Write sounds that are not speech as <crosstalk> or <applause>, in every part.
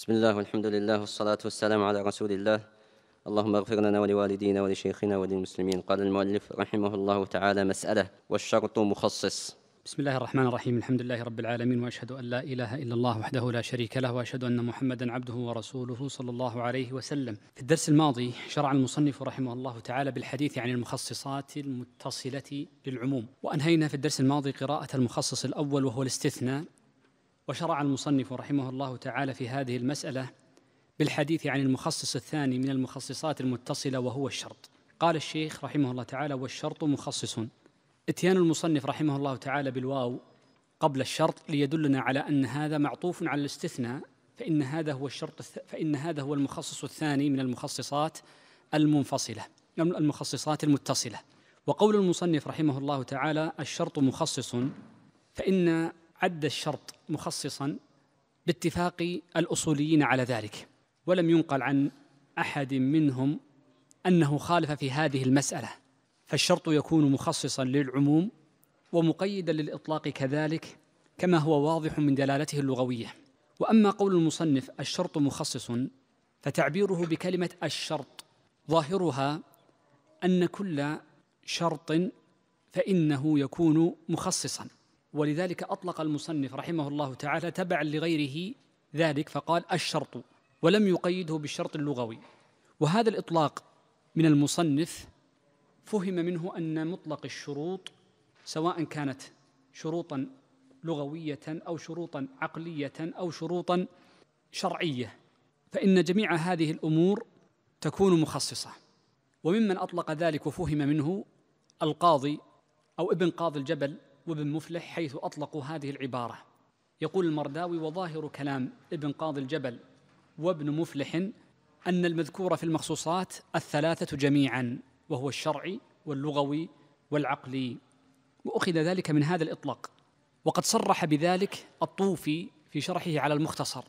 بسم الله والحمد لله والصلاة والسلام على رسول الله اللهم اغفر لنا ولوالدينا ولشيخنا وللمسلمين قال المؤلف رحمه الله تعالى مسألة والشرط مخصص بسم الله الرحمن الرحيم الحمد لله رب العالمين واشهد ان لا اله الا الله وحده لا شريك له واشهد ان محمدا عبده ورسوله صلى الله عليه وسلم. في الدرس الماضي شرع المصنف رحمه الله تعالى بالحديث عن المخصصات المتصله للعموم، وانهينا في الدرس الماضي قراءه المخصص الاول وهو الاستثناء وشرع المصنف رحمه الله تعالى في هذه المسألة بالحديث عن المخصص الثاني من المخصصات المتصلة وهو الشرط قال الشيخ رحمه الله تعالى والشرط مخصص اتيان المصنف رحمه الله تعالى بالواو قبل الشرط ليدلنا على أن هذا معطوف على الاستثناء فإن هذا هو الشرط فإن هذا هو المخصص الثاني من المخصصات المنفصلة المخصصات المتصلة وقول المصنف رحمه الله تعالى الشرط مخصص فإن عد الشرط مخصصا باتفاق الاصوليين على ذلك ولم ينقل عن احد منهم انه خالف في هذه المساله فالشرط يكون مخصصا للعموم ومقيدا للاطلاق كذلك كما هو واضح من دلالته اللغويه واما قول المصنف الشرط مخصص فتعبيره بكلمه الشرط ظاهرها ان كل شرط فانه يكون مخصصا ولذلك أطلق المصنف رحمه الله تعالى تبعا لغيره ذلك فقال الشرط ولم يقيده بالشرط اللغوي وهذا الإطلاق من المصنف فهم منه أن مطلق الشروط سواء كانت شروطا لغوية أو شروطا عقلية أو شروطا شرعية فإن جميع هذه الأمور تكون مخصصة وممن أطلق ذلك وفهم منه القاضي أو ابن قاضي الجبل وابن مفلح حيث أطلقوا هذه العبارة يقول المرداوي وظاهر كلام ابن قاضي الجبل وابن مفلح أن المذكور في المخصوصات الثلاثة جميعا وهو الشرعي واللغوي والعقلي وأخذ ذلك من هذا الإطلاق وقد صرح بذلك الطوفي في شرحه على المختصر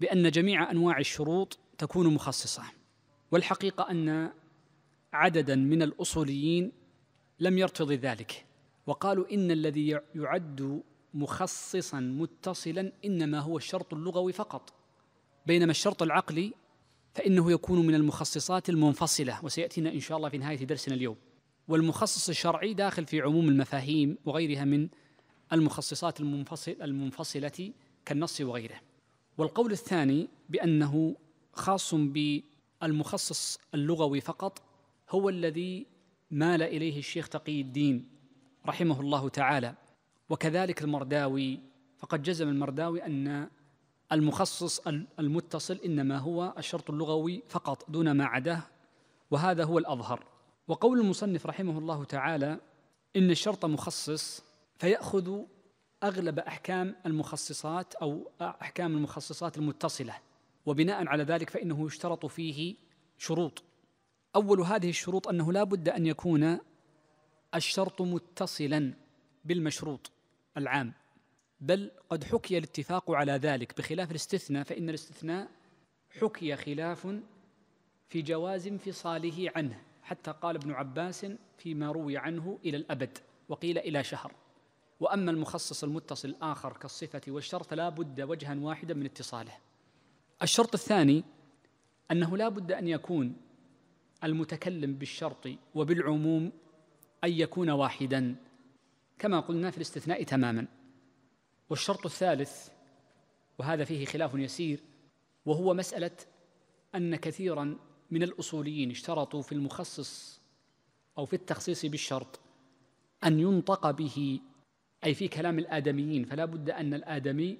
بأن جميع أنواع الشروط تكون مخصصة والحقيقة أن عددا من الأصوليين لم يرتضي ذلك وقالوا إن الذي يعد مخصصا متصلا إنما هو الشرط اللغوي فقط بينما الشرط العقلي فإنه يكون من المخصصات المنفصلة وسيأتينا إن شاء الله في نهاية درسنا اليوم والمخصص الشرعي داخل في عموم المفاهيم وغيرها من المخصصات المنفصل المنفصلة كالنص وغيره والقول الثاني بأنه خاص بالمخصص اللغوي فقط هو الذي مال إليه الشيخ تقي الدين رحمه الله تعالى وكذلك المرداوي فقد جزم المرداوي أن المخصص المتصل إنما هو الشرط اللغوي فقط دون ما عداه وهذا هو الأظهر وقول المصنف رحمه الله تعالى إن الشرط مخصص فيأخذ أغلب أحكام المخصصات أو أحكام المخصصات المتصلة وبناء على ذلك فإنه يشترط فيه شروط أول هذه الشروط أنه لا بد أن يكون الشرط متصلا بالمشروط العام بل قد حكي الاتفاق على ذلك بخلاف الاستثناء فإن الاستثناء حكي خلاف في جواز انفصاله عنه حتى قال ابن عباس فيما روي عنه إلى الأبد وقيل إلى شهر وأما المخصص المتصل الآخر كالصفة والشرط فلا بد وجها واحدا من اتصاله الشرط الثاني أنه لا بد أن يكون المتكلم بالشرط وبالعموم أن يكون واحدا كما قلنا في الاستثناء تماما والشرط الثالث وهذا فيه خلاف يسير وهو مسألة أن كثيرا من الأصوليين اشترطوا في المخصص أو في التخصيص بالشرط أن ينطق به أي في كلام الآدميين فلا بد أن الآدمي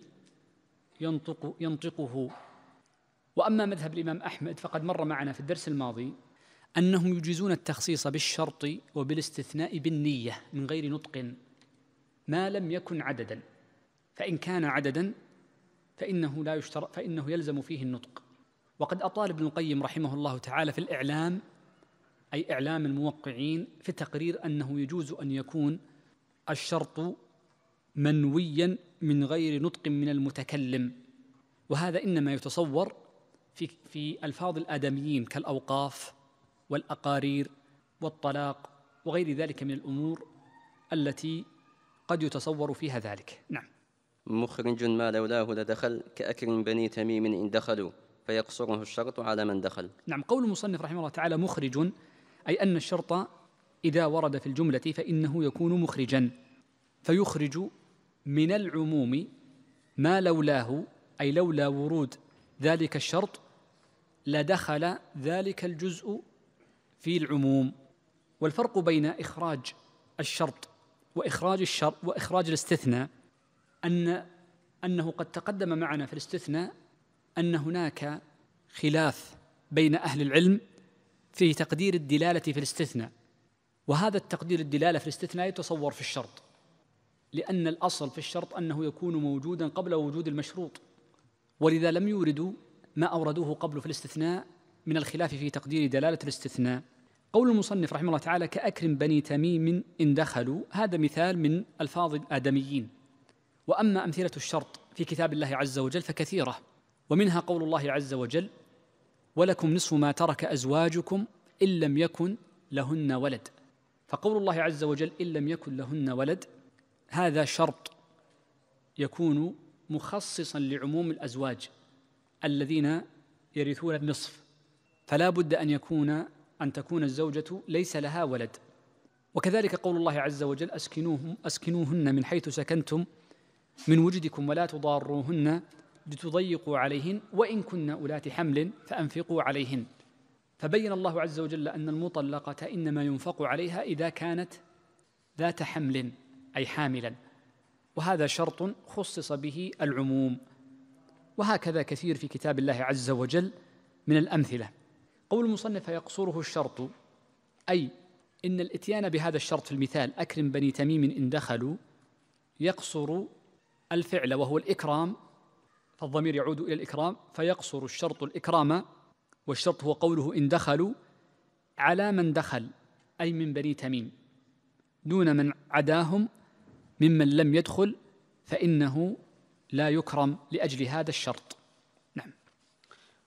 ينطق ينطقه وأما مذهب الإمام أحمد فقد مر معنا في الدرس الماضي أنهم يجيزون التخصيص بالشرط وبالاستثناء بالنية من غير نطق ما لم يكن عددا فإن كان عددا فإنه لا يشترط فإنه يلزم فيه النطق وقد أطال ابن القيم رحمه الله تعالى في الإعلام أي إعلام الموقعين في تقرير أنه يجوز أن يكون الشرط منويا من غير نطق من المتكلم وهذا إنما يتصور في في ألفاظ الآدميين كالأوقاف والأقارير والطلاق وغير ذلك من الأمور التي قد يتصور فيها ذلك نعم مخرج ما لولاه لدخل كأكرم بني تميم إن دخلوا فيقصره الشرط على من دخل نعم قول المصنف رحمه الله تعالى مخرج أي أن الشرط إذا ورد في الجملة فإنه يكون مخرجا فيخرج من العموم ما لولاه أي لولا ورود ذلك الشرط لدخل ذلك الجزء في العموم والفرق بين إخراج الشرط وإخراج الشرط وإخراج الاستثناء أن أنه قد تقدم معنا في الاستثناء أن هناك خلاف بين أهل العلم في تقدير الدلالة في الاستثناء وهذا التقدير الدلالة في الاستثناء يتصور في الشرط لأن الأصل في الشرط أنه يكون موجودا قبل وجود المشروط ولذا لم يوردوا ما أوردوه قبل في الاستثناء من الخلاف في تقدير دلالة الاستثناء قول المصنف رحمه الله تعالى كأكرم بني تميم إن دخلوا هذا مثال من ألفاظ الآدميين وأما أمثلة الشرط في كتاب الله عز وجل فكثيرة ومنها قول الله عز وجل ولكم نصف ما ترك أزواجكم إن لم يكن لهن ولد فقول الله عز وجل إن لم يكن لهن ولد هذا شرط يكون مخصصا لعموم الأزواج الذين يرثون النصف فلا بد أن يكون أن تكون الزوجة ليس لها ولد وكذلك قول الله عز وجل أسكنوهم أسكنوهن من حيث سكنتم من وجدكم ولا تضاروهن لتضيقوا عليهن وإن كن أولات حمل فأنفقوا عليهن فبين الله عز وجل أن المطلقة إنما ينفق عليها إذا كانت ذات حمل أي حاملا وهذا شرط خصص به العموم وهكذا كثير في كتاب الله عز وجل من الأمثلة قول المصنف يقصره الشرط أي إن الإتيان بهذا الشرط في المثال أكرم بني تميم إن دخلوا يقصر الفعل وهو الإكرام فالضمير يعود إلى الإكرام فيقصر الشرط الإكرام والشرط هو قوله إن دخلوا على من دخل أي من بني تميم دون من عداهم ممن لم يدخل فإنه لا يكرم لأجل هذا الشرط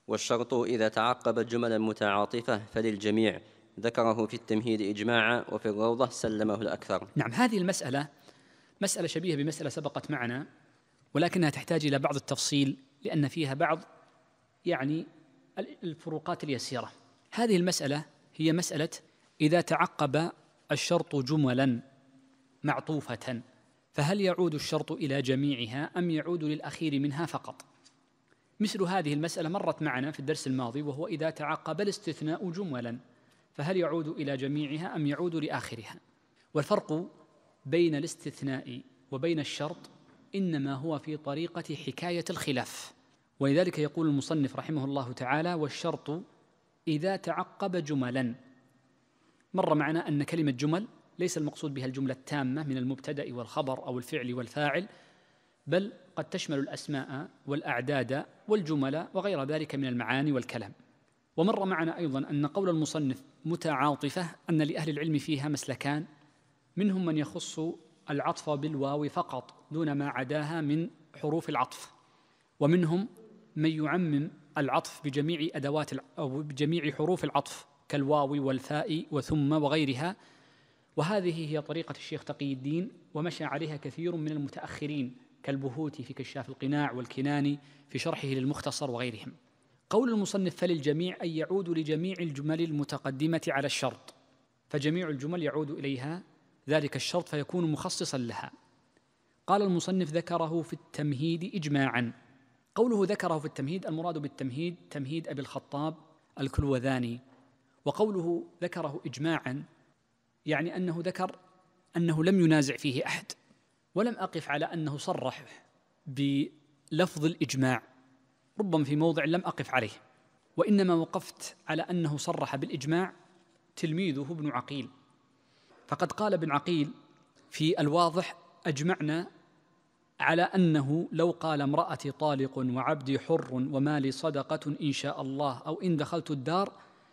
والشرط إذا تعقبت جملا متعاطفة فللجميع ذكره في التمهيد إجماعا وفي الروضة سلمه الأكثر نعم هذه المسألة مسألة شبيهة بمسألة سبقت معنا ولكنها تحتاج إلى بعض التفصيل لأن فيها بعض يعني الفروقات اليسيرة هذه المسألة هي مسألة إذا تعقب الشرط جملا معطوفة فهل يعود الشرط إلى جميعها أم يعود للأخير منها فقط مثل هذه المسألة مرت معنا في الدرس الماضي وهو إذا تعقب الاستثناء جملا فهل يعود إلى جميعها أم يعود لآخرها والفرق بين الاستثناء وبين الشرط إنما هو في طريقة حكاية الخلاف ولذلك يقول المصنف رحمه الله تعالى والشرط إذا تعقب جملا مر معنا أن كلمة جمل ليس المقصود بها الجملة التامة من المبتدأ والخبر أو الفعل والفاعل بل قد تشمل الأسماء والأعداد والجمل وغير ذلك من المعاني والكلام ومر معنا أيضا أن قول المصنف متعاطفة أن لأهل العلم فيها مسلكان منهم من يخص العطف بالواو فقط دون ما عداها من حروف العطف ومنهم من يعمم العطف بجميع أدوات أو بجميع حروف العطف كالواو والفاء وثم وغيرها وهذه هي طريقة الشيخ تقي الدين ومشى عليها كثير من المتأخرين كالبهوتي في كشاف القناع والكناني في شرحه للمختصر وغيرهم قول المصنف فللجميع أي يعود لجميع الجمل المتقدمة على الشرط فجميع الجمل يعود إليها ذلك الشرط فيكون مخصصا لها قال المصنف ذكره في التمهيد إجماعا قوله ذكره في التمهيد المراد بالتمهيد تمهيد أبي الخطاب الكلوذاني وقوله ذكره إجماعا يعني أنه ذكر أنه لم ينازع فيه أحد ولم أقف على أنه صرح بلفظ الإجماع ربما في موضع لم أقف عليه وإنما وقفت على أنه صرح بالإجماع تلميذه ابن عقيل فقد قال ابن عقيل في الواضح أجمعنا على أنه لو قال امرأتي طالق وعبدي حر ومالي صدقة إن شاء الله أو إن دخلت الدار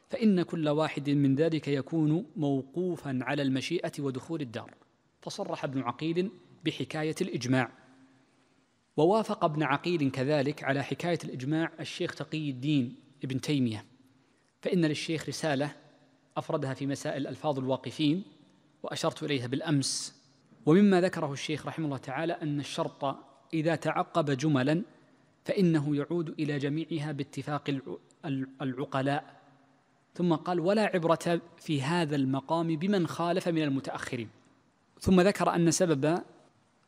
فإن كل واحد من ذلك يكون موقوفا على المشيئة ودخول الدار فصرح ابن عقيل بحكاية الإجماع ووافق ابن عقيل كذلك على حكاية الإجماع الشيخ تقي الدين ابن تيمية فإن للشيخ رسالة أفردها في مسائل ألفاظ الواقفين وأشرت إليها بالأمس ومما ذكره الشيخ رحمه الله تعالى أن الشرط إذا تعقب جملا فإنه يعود إلى جميعها باتفاق العقلاء ثم قال ولا عبرة في هذا المقام بمن خالف من المتأخرين ثم ذكر أن سبب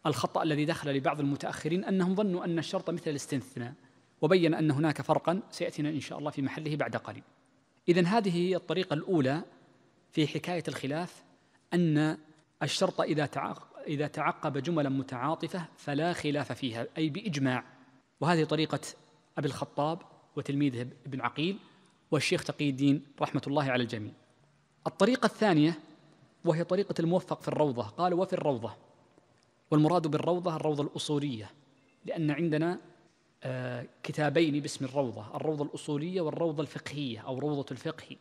الخطأ الذي دخل لبعض المتأخرين أنهم ظنوا أن الشرط مثل الاستثناء وبين أن هناك فرقا سيأتينا إن شاء الله في محله بعد قليل إذا هذه هي الطريقة الأولى في حكاية الخلاف أن الشرط إذا إذا تعقب جملا متعاطفة فلا خلاف فيها أي بإجماع وهذه طريقة أبي الخطاب وتلميذه ابن عقيل والشيخ تقي الدين رحمة الله على الجميع الطريقة الثانية وهي طريقة الموفق في الروضة قال وفي الروضة والمراد بالروضة الروضة الأصولية لأن عندنا آه، كتابين باسم الروضة الروضة الأصولية والروضة الفقهية أو روضة الفقه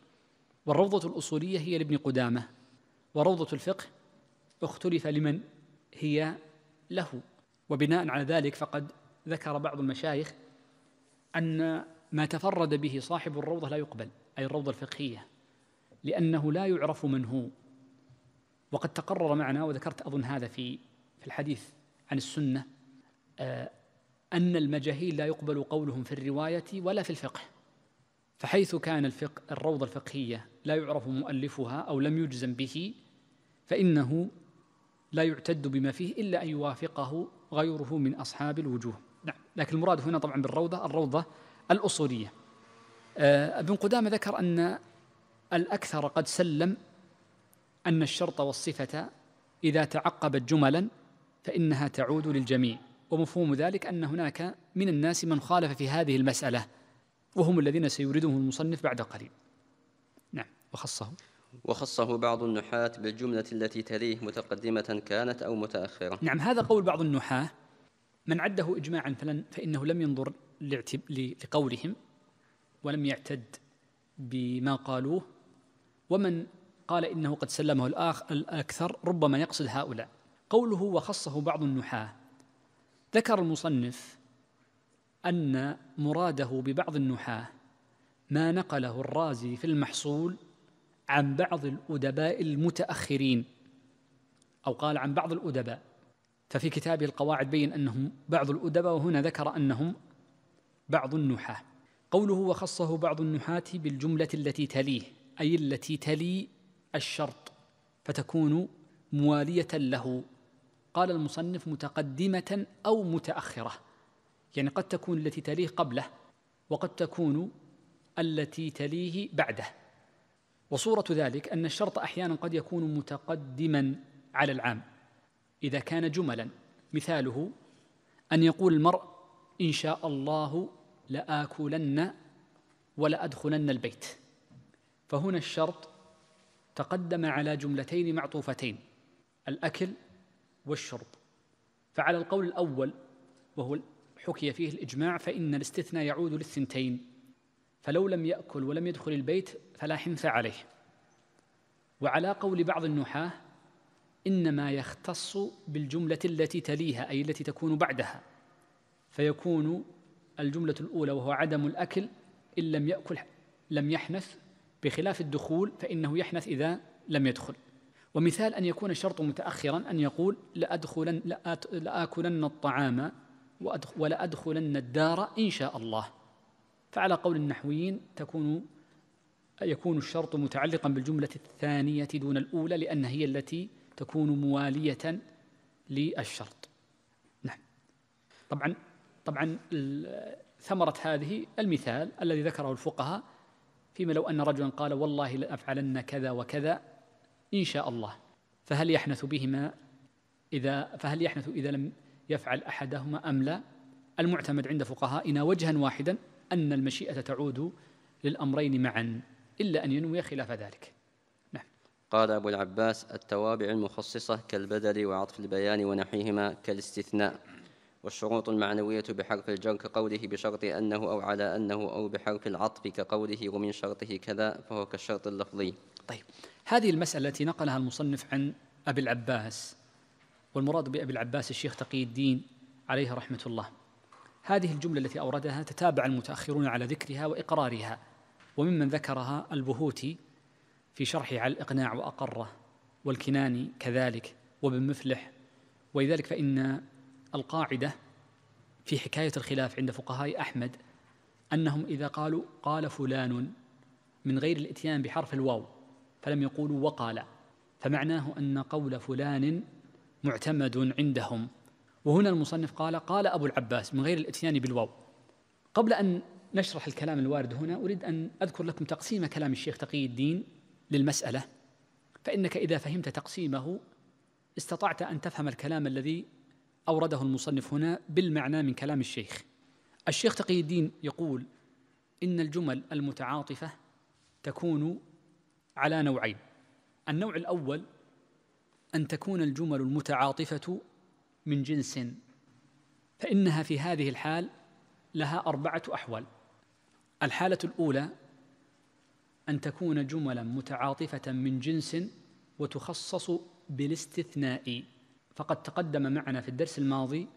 والروضة الأصولية هي لابن قدامة وروضة الفقه اختلف لمن هي له وبناء على ذلك فقد ذكر بعض المشايخ أن ما تفرد به صاحب الروضة لا يقبل أي الروضة الفقهية لأنه لا يعرف من هو وقد تقرر معنا وذكرت أظن هذا في في الحديث عن السنة آه، أن المجاهيل لا يقبل قولهم في الرواية ولا في الفقه فحيث كان الفقه الروضة الفقهية لا يعرف مؤلفها أو لم يجزم به فإنه لا يعتد بما فيه إلا أن يوافقه غيره من أصحاب الوجوه نعم لكن المراد هنا طبعا بالروضة الروضة الأصولية آه، ابن قدامة ذكر أن الأكثر قد سلم أن الشرط والصفة إذا تعقبت جملا فإنها تعود للجميع ومفهوم ذلك أن هناك من الناس من خالف في هذه المسألة وهم الذين سيوردهم المصنف بعد قليل نعم وخصه وخصه بعض النحاة بالجملة التي تليه متقدمة كانت أو متأخرة نعم هذا قول بعض النحاة من عده إجماعا فلن فإنه لم ينظر لقولهم ولم يعتد بما قالوه ومن قال إنه قد سلمه الآخ الأكثر ربما يقصد هؤلاء قوله وخصه بعض النحاة ذكر المصنف أن مراده ببعض النحاة ما نقله الرازي في المحصول عن بعض الأدباء المتأخرين أو قال عن بعض الأدباء ففي كتابه القواعد بين أنهم بعض الأدباء وهنا ذكر أنهم بعض النحاة قوله وخصه بعض النحاة بالجملة التي تليه أي التي تلي الشرط فتكون موالية له قال المصنف متقدمة أو متأخرة يعني قد تكون التي تليه قبله وقد تكون التي تليه بعده وصورة ذلك أن الشرط أحيانا قد يكون متقدما على العام إذا كان جملا مثاله أن يقول المرء إن شاء الله لآكلن ولأدخلن البيت فهنا الشرط تقدم على جملتين معطوفتين الأكل والشرب فعلى القول الأول وهو حكي فيه الإجماع فإن الاستثناء يعود للثنتين فلو لم يأكل ولم يدخل البيت فلا حنث عليه وعلى قول بعض النحاة إنما يختص بالجملة التي تليها أي التي تكون بعدها فيكون الجملة الأولى وهو عدم الأكل إن لم يأكل لم يحنث بخلاف الدخول فإنه يحنث إذا لم يدخل ومثال أن يكون الشرط متأخرا أن يقول لأدخلن لآكلن الطعام ولأدخلن الدار إن شاء الله فعلى قول النحويين تكون يكون الشرط متعلقا بالجملة الثانية دون الأولى لأن هي التي تكون موالية للشرط نعم طبعا طبعا ثمرة هذه المثال الذي ذكره الفقهاء فيما لو أن رجلا قال والله لأفعلن كذا وكذا إن شاء الله فهل يحنث بهما إذا فهل يحنث إذا لم يفعل أحدهما أم لا المعتمد عند فقهائنا وجها واحدا أن المشيئة تعود للأمرين معا إلا أن ينوي خلاف ذلك نعم قال أبو العباس التوابع المخصصة كالبدل وعطف البيان ونحيهما كالاستثناء والشروط المعنوية بحرف الجر كقوله بشرط أنه أو على أنه أو بحرف العطف كقوله ومن شرطه كذا فهو كالشرط اللفظي طيب هذه المسألة التي نقلها المصنف عن أبي العباس والمراد بأبي العباس الشيخ تقي الدين عليه رحمة الله هذه الجملة التي أوردها تتابع المتأخرون على ذكرها وإقرارها وممن ذكرها البهوتي في شرحه على الإقناع وأقره والكناني كذلك وابن مفلح ولذلك فإن القاعدة في حكاية الخلاف عند فقهاء أحمد أنهم إذا قالوا قال فلان من غير الإتيان بحرف الواو فلم يقولوا وقال فمعناه أن قول فلان معتمد عندهم وهنا المصنف قال قال أبو العباس من غير الاتيان بالواو قبل أن نشرح الكلام الوارد هنا أريد أن أذكر لكم تقسيم كلام الشيخ تقي الدين للمسألة فإنك إذا فهمت تقسيمه استطعت أن تفهم الكلام الذي أورده المصنف هنا بالمعنى من كلام الشيخ الشيخ تقي الدين يقول إن الجمل المتعاطفة تكون على نوعين النوع الاول ان تكون الجمل المتعاطفه من جنس فانها في هذه الحال لها اربعه احوال الحاله الاولى ان تكون جملا متعاطفه من جنس وتخصص بالاستثناء فقد تقدم معنا في الدرس الماضي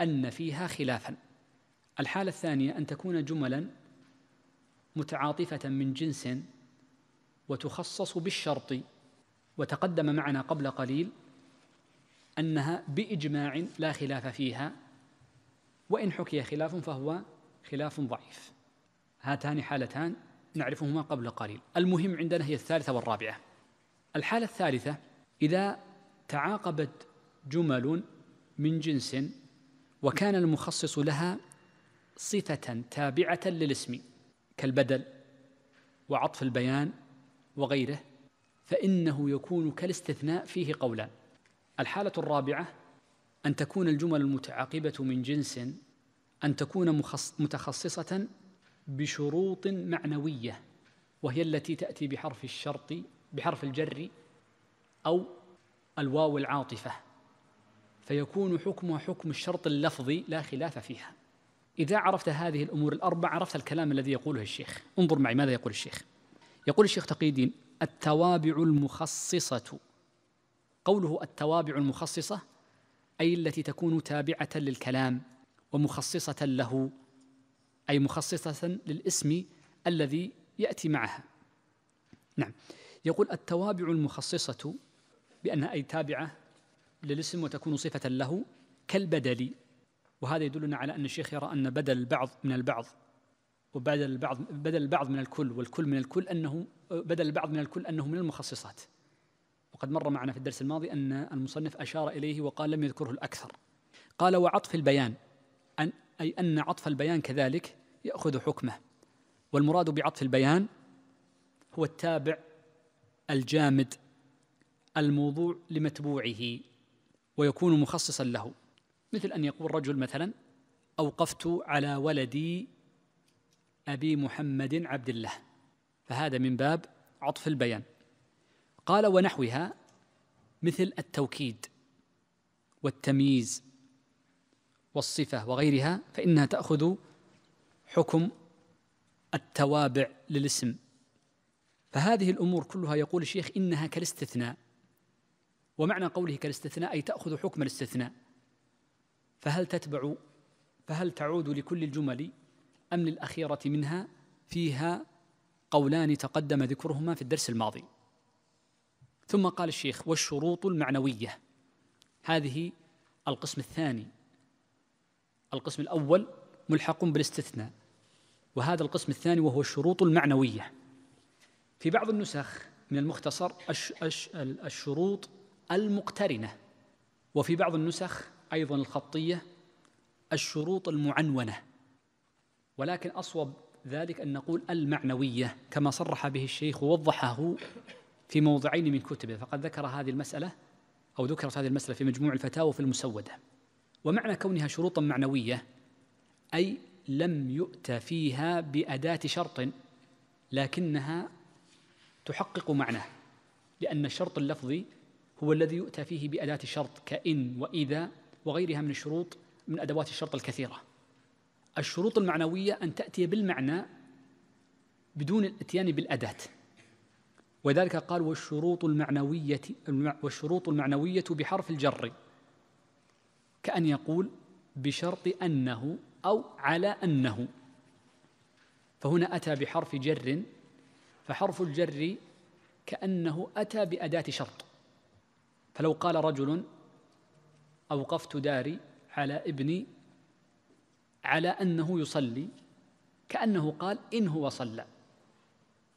ان فيها خلافا الحاله الثانيه ان تكون جملا متعاطفه من جنس وتخصص بالشرط وتقدم معنا قبل قليل انها باجماع لا خلاف فيها وان حكي خلاف فهو خلاف ضعيف هاتان حالتان نعرفهما قبل قليل المهم عندنا هي الثالثه والرابعه الحاله الثالثه اذا تعاقبت جمل من جنس وكان المخصص لها صفه تابعه للاسم كالبدل وعطف البيان وغيره فإنه يكون كالاستثناء فيه قولان الحالة الرابعة أن تكون الجمل المتعاقبة من جنس أن تكون متخصصة بشروط معنوية وهي التي تأتي بحرف الشرط بحرف الجر أو الواو العاطفة فيكون حكمها حكم الشرط اللفظي لا خلاف فيها إذا عرفت هذه الأمور الأربع عرفت الكلام الذي يقوله الشيخ انظر معي ماذا يقول الشيخ يقول الشيخ تقي الدين التوابع المخصصة قوله التوابع المخصصة أي التي تكون تابعة للكلام ومخصصة له أي مخصصة للاسم الذي يأتي معها نعم يقول التوابع المخصصة بأنها أي تابعة للاسم وتكون صفة له كالبدل وهذا يدلنا على أن الشيخ يرى أن بدل البعض من البعض وبدل البعض بدل البعض من الكل والكل من الكل انه بدل البعض من الكل انه من المخصصات. وقد مر معنا في الدرس الماضي ان المصنف اشار اليه وقال لم يذكره الاكثر. قال وعطف البيان أن اي ان عطف البيان كذلك ياخذ حكمه. والمراد بعطف البيان هو التابع الجامد الموضوع لمتبوعه ويكون مخصصا له مثل ان يقول رجل مثلا اوقفت على ولدي أبي محمد عبد الله فهذا من باب عطف البيان قال ونحوها مثل التوكيد والتمييز والصفة وغيرها فإنها تأخذ حكم التوابع للاسم فهذه الأمور كلها يقول الشيخ إنها كالاستثناء ومعنى قوله كالاستثناء أي تأخذ حكم الاستثناء فهل تتبع فهل تعود لكل الجمل أم للأخيرة منها فيها قولان تقدم ذكرهما في الدرس الماضي ثم قال الشيخ والشروط المعنوية هذه القسم الثاني القسم الأول ملحق بالاستثناء وهذا القسم الثاني وهو الشروط المعنوية في بعض النسخ من المختصر الشروط المقترنة وفي بعض النسخ أيضا الخطية الشروط المعنونه ولكن أصوب ذلك أن نقول المعنوية كما صرح به الشيخ ووضحه في موضعين من كتبه فقد ذكر هذه المسألة أو ذكرت هذه المسألة في مجموع الفتاوى في المسودة ومعنى كونها شروطا معنوية أي لم يؤت فيها بأداة شرط لكنها تحقق معناه لأن الشرط اللفظي هو الذي يؤتى فيه بأداة الشرط كإن وإذا وغيرها من الشروط من أدوات الشرط الكثيرة الشروط المعنوية أن تأتي بالمعنى بدون الاتيان بالأداة وذلك قال والشروط المعنوية والشروط المعنوية بحرف الجر كأن يقول بشرط أنه أو على أنه فهنا أتى بحرف جر فحرف الجر كأنه أتى بأداة شرط فلو قال رجل أوقفت داري على ابني على أنه يصلي كأنه قال إن هو صلى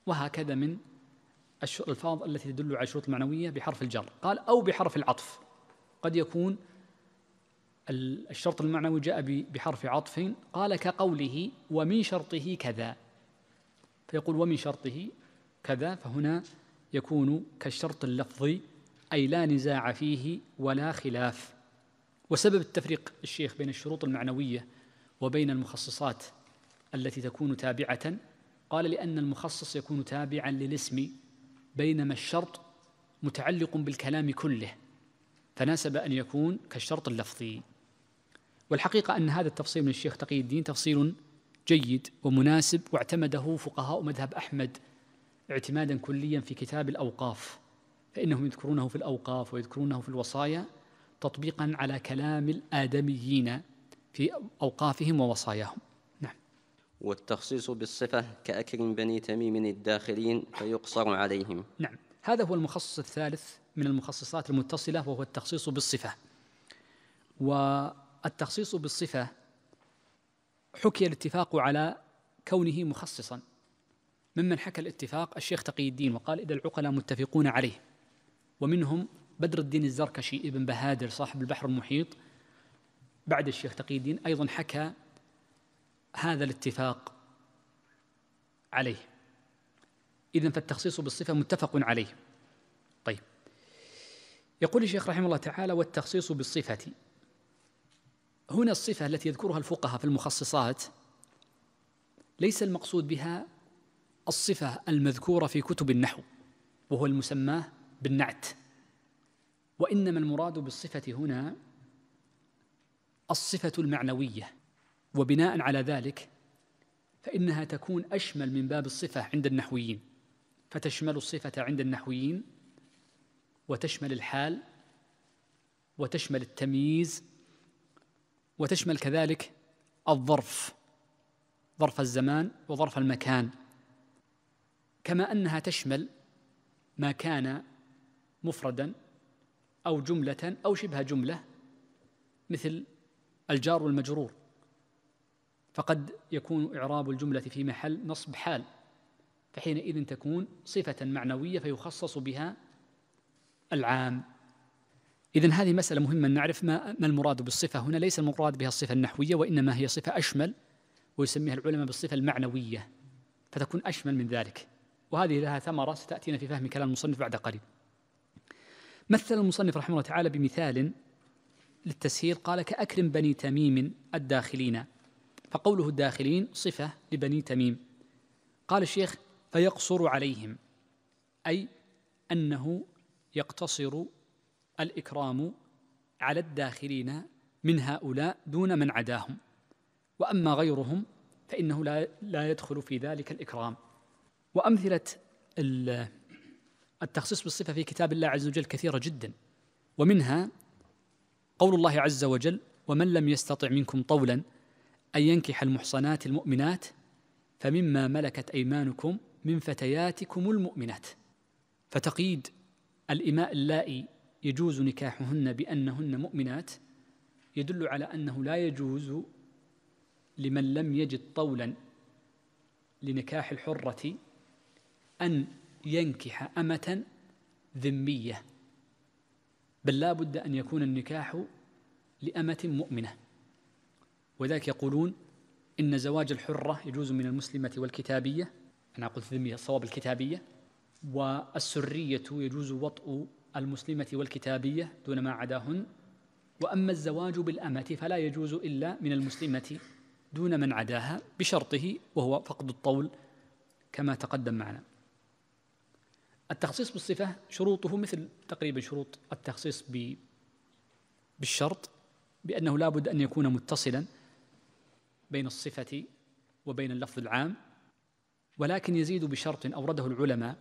وهكذا من الألفاظ التي تدل على الشروط المعنوية بحرف الجر قال أو بحرف العطف قد يكون الشرط المعنوي جاء بحرف عطف قال كقوله ومن شرطه كذا فيقول ومن شرطه كذا فهنا يكون كالشرط اللفظي أي لا نزاع فيه ولا خلاف وسبب التفريق الشيخ بين الشروط المعنوية وبين المخصصات التي تكون تابعة قال لأن المخصص يكون تابعا للاسم بينما الشرط متعلق بالكلام كله فناسب أن يكون كالشرط اللفظي والحقيقة أن هذا التفصيل من الشيخ تقي الدين تفصيل جيد ومناسب واعتمده فقهاء مذهب أحمد اعتمادا كليا في كتاب الأوقاف فإنهم يذكرونه في الأوقاف ويذكرونه في الوصايا تطبيقا على كلام الآدميين في أوقافهم ووصاياهم نعم والتخصيص بالصفة كأكرم بني تميم الداخلين فيقصر عليهم نعم هذا هو المخصص الثالث من المخصصات المتصلة وهو التخصيص بالصفة والتخصيص بالصفة حكي الاتفاق على كونه مخصصا ممن حكى الاتفاق الشيخ تقي الدين وقال إذا العقلاء متفقون عليه ومنهم بدر الدين الزركشي ابن بهادر صاحب البحر المحيط بعد الشيخ تقي الدين أيضا حكى هذا الاتفاق عليه إذا فالتخصيص بالصفة متفق عليه طيب يقول الشيخ رحمه الله تعالى والتخصيص بالصفة هنا الصفة التي يذكرها الفقهاء في المخصصات ليس المقصود بها الصفة المذكورة في كتب النحو وهو المسماه بالنعت وإنما المراد بالصفة هنا الصفة المعنوية وبناء على ذلك فإنها تكون أشمل من باب الصفة عند النحويين فتشمل الصفة عند النحويين وتشمل الحال وتشمل التمييز وتشمل كذلك الظرف ظرف الزمان وظرف المكان كما انها تشمل ما كان مفردا او جمله او شبه جمله مثل الجار والمجرور فقد يكون إعراب الجملة في محل نصب حال فحينئذ تكون صفة معنوية فيخصص بها العام إذا هذه مسألة مهمة أن نعرف ما, ما المراد بالصفة هنا ليس المراد بها الصفة النحوية وإنما هي صفة أشمل ويسميها العلماء بالصفة المعنوية فتكون أشمل من ذلك وهذه لها ثمرة ستأتينا في فهم كلام المصنف بعد قليل مثل المصنف رحمه الله تعالى بمثال للتسهيل قال كأكرم بني تميم الداخلين فقوله الداخلين صفة لبني تميم قال الشيخ فيقصر عليهم أي أنه يقتصر الإكرام على الداخلين من هؤلاء دون من عداهم وأما غيرهم فإنه لا, لا يدخل في ذلك الإكرام وأمثلة التخصيص بالصفة في كتاب الله عز وجل كثيرة جدا ومنها قول الله عز وجل ومن لم يستطع منكم طولا ان ينكح المحصنات المؤمنات فمما ملكت ايمانكم من فتياتكم المؤمنات فتقييد الاماء اللائي يجوز نكاحهن بانهن مؤمنات يدل على انه لا يجوز لمن لم يجد طولا لنكاح الحره ان ينكح امه ذميه بل لا بد أن يكون النكاح لأمة مؤمنة وذلك يقولون إن زواج الحرة يجوز من المسلمة والكتابية أنا أقول ذمية الصواب الكتابية والسرية يجوز وطء المسلمة والكتابية دون ما عداهن وأما الزواج بالأمة فلا يجوز إلا من المسلمة دون من عداها بشرطه وهو فقد الطول كما تقدم معنا التخصيص بالصفة شروطه مثل تقريبا شروط التخصيص بالشرط بأنه لا بد أن يكون متصلا بين الصفة وبين اللفظ العام ولكن يزيد بشرط أورده العلماء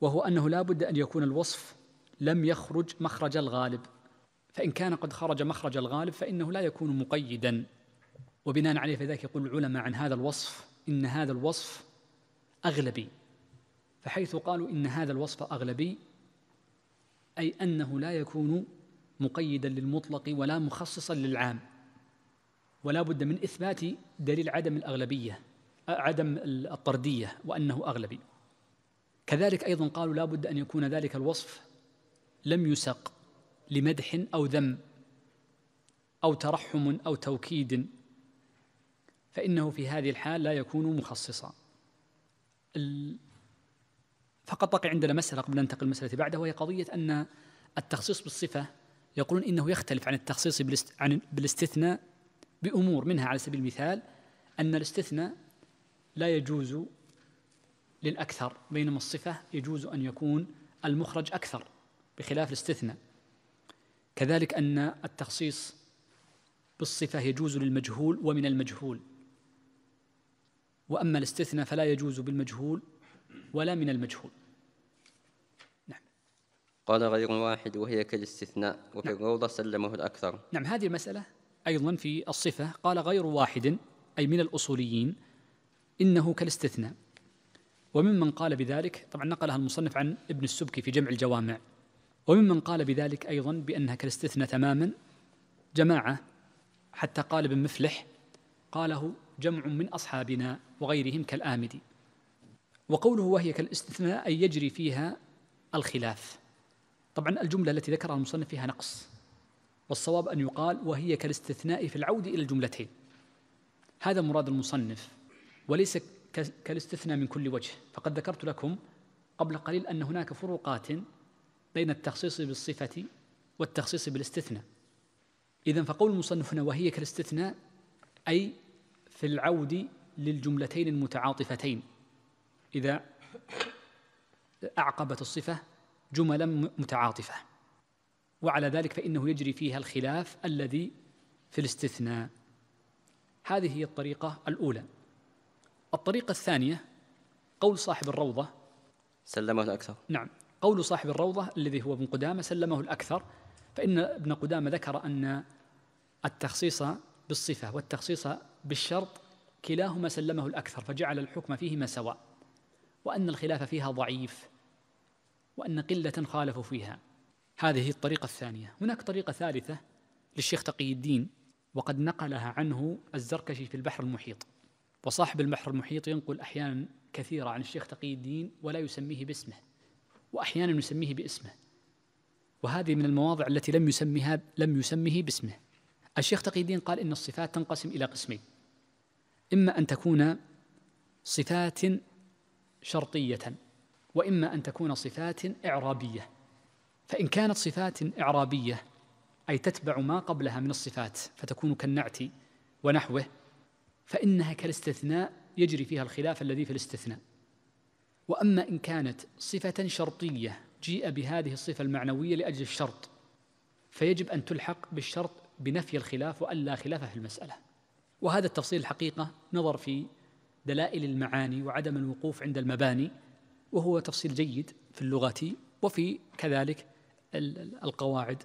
وهو أنه لا بد أن يكون الوصف لم يخرج مخرج الغالب فإن كان قد خرج مخرج الغالب فإنه لا يكون مقيدا وبناء عليه فذلك يقول العلماء عن هذا الوصف إن هذا الوصف أغلبي فحيث قالوا إن هذا الوصف أغلبي أي أنه لا يكون مقيدا للمطلق ولا مخصصا للعام ولا بد من إثبات دليل عدم الأغلبية عدم الطردية وأنه أغلبي كذلك أيضا قالوا لا بد أن يكون ذلك الوصف لم يسق لمدح أو ذم أو ترحم أو توكيد فإنه في هذه الحال لا يكون مخصصا فقد بقي عندنا مسألة قبل أن ننتقل المسألة بعدها وهي قضية أن التخصيص بالصفة يقولون إنه يختلف عن التخصيص عن بالاستثناء بأمور منها على سبيل المثال أن الاستثناء لا يجوز للأكثر بينما الصفة يجوز أن يكون المخرج أكثر بخلاف الاستثناء كذلك أن التخصيص بالصفة يجوز للمجهول ومن المجهول وأما الاستثناء فلا يجوز بالمجهول ولا من المجهول قال غير واحد وهي كالاستثناء وفي نعم. الروضة سلمه الأكثر نعم هذه المسألة أيضا في الصفة قال غير واحد أي من الأصوليين إنه كالاستثناء وممن قال بذلك طبعا نقلها المصنف عن ابن السبكي في جمع الجوامع وممن قال بذلك أيضا بأنها كالاستثناء تماما جماعة حتى قال ابن مفلح قاله جمع من أصحابنا وغيرهم كالآمدي وقوله وهي كالاستثناء أي يجري فيها الخلاف طبعا الجملة التي ذكرها المصنف فيها نقص والصواب أن يقال وهي كالاستثناء في العود إلى الجملتين هذا مراد المصنف وليس كالاستثناء من كل وجه فقد ذكرت لكم قبل قليل أن هناك فروقات بين التخصيص بالصفة والتخصيص بالاستثناء إذا فقول المصنف هنا وهي كالاستثناء أي في العود للجملتين المتعاطفتين إذا أعقبت الصفة جملا متعاطفة وعلى ذلك فإنه يجري فيها الخلاف الذي في الاستثناء هذه هي الطريقة الأولى الطريقة الثانية قول صاحب الروضة سلمه الأكثر نعم قول صاحب الروضة الذي هو ابن قدامة سلمه الأكثر فإن ابن قدامة ذكر أن التخصيص بالصفة والتخصيص بالشرط كلاهما سلمه الأكثر فجعل الحكم فيهما سواء وأن الخلاف فيها ضعيف وأن قلة خالفوا فيها هذه الطريقة الثانية هناك طريقة ثالثة للشيخ تقي الدين وقد نقلها عنه الزركشي في البحر المحيط وصاحب البحر المحيط ينقل أحيانا كثيرة عن الشيخ تقي الدين ولا يسميه باسمه وأحيانا يسميه باسمه وهذه من المواضع التي لم يسمها لم يسمه باسمه الشيخ تقي الدين قال إن الصفات تنقسم إلى قسمين إما أن تكون صفات شرطية واما ان تكون صفات اعرابيه فان كانت صفات اعرابيه اي تتبع ما قبلها من الصفات فتكون كالنعت ونحوه فانها كالاستثناء يجري فيها الخلاف الذي في الاستثناء واما ان كانت صفه شرطيه جيء بهذه الصفه المعنويه لاجل الشرط فيجب ان تلحق بالشرط بنفي الخلاف والا خلاف في المساله وهذا التفصيل الحقيقه نظر في دلائل المعاني وعدم الوقوف عند المباني وهو تفصيل جيد في اللغة وفي كذلك القواعد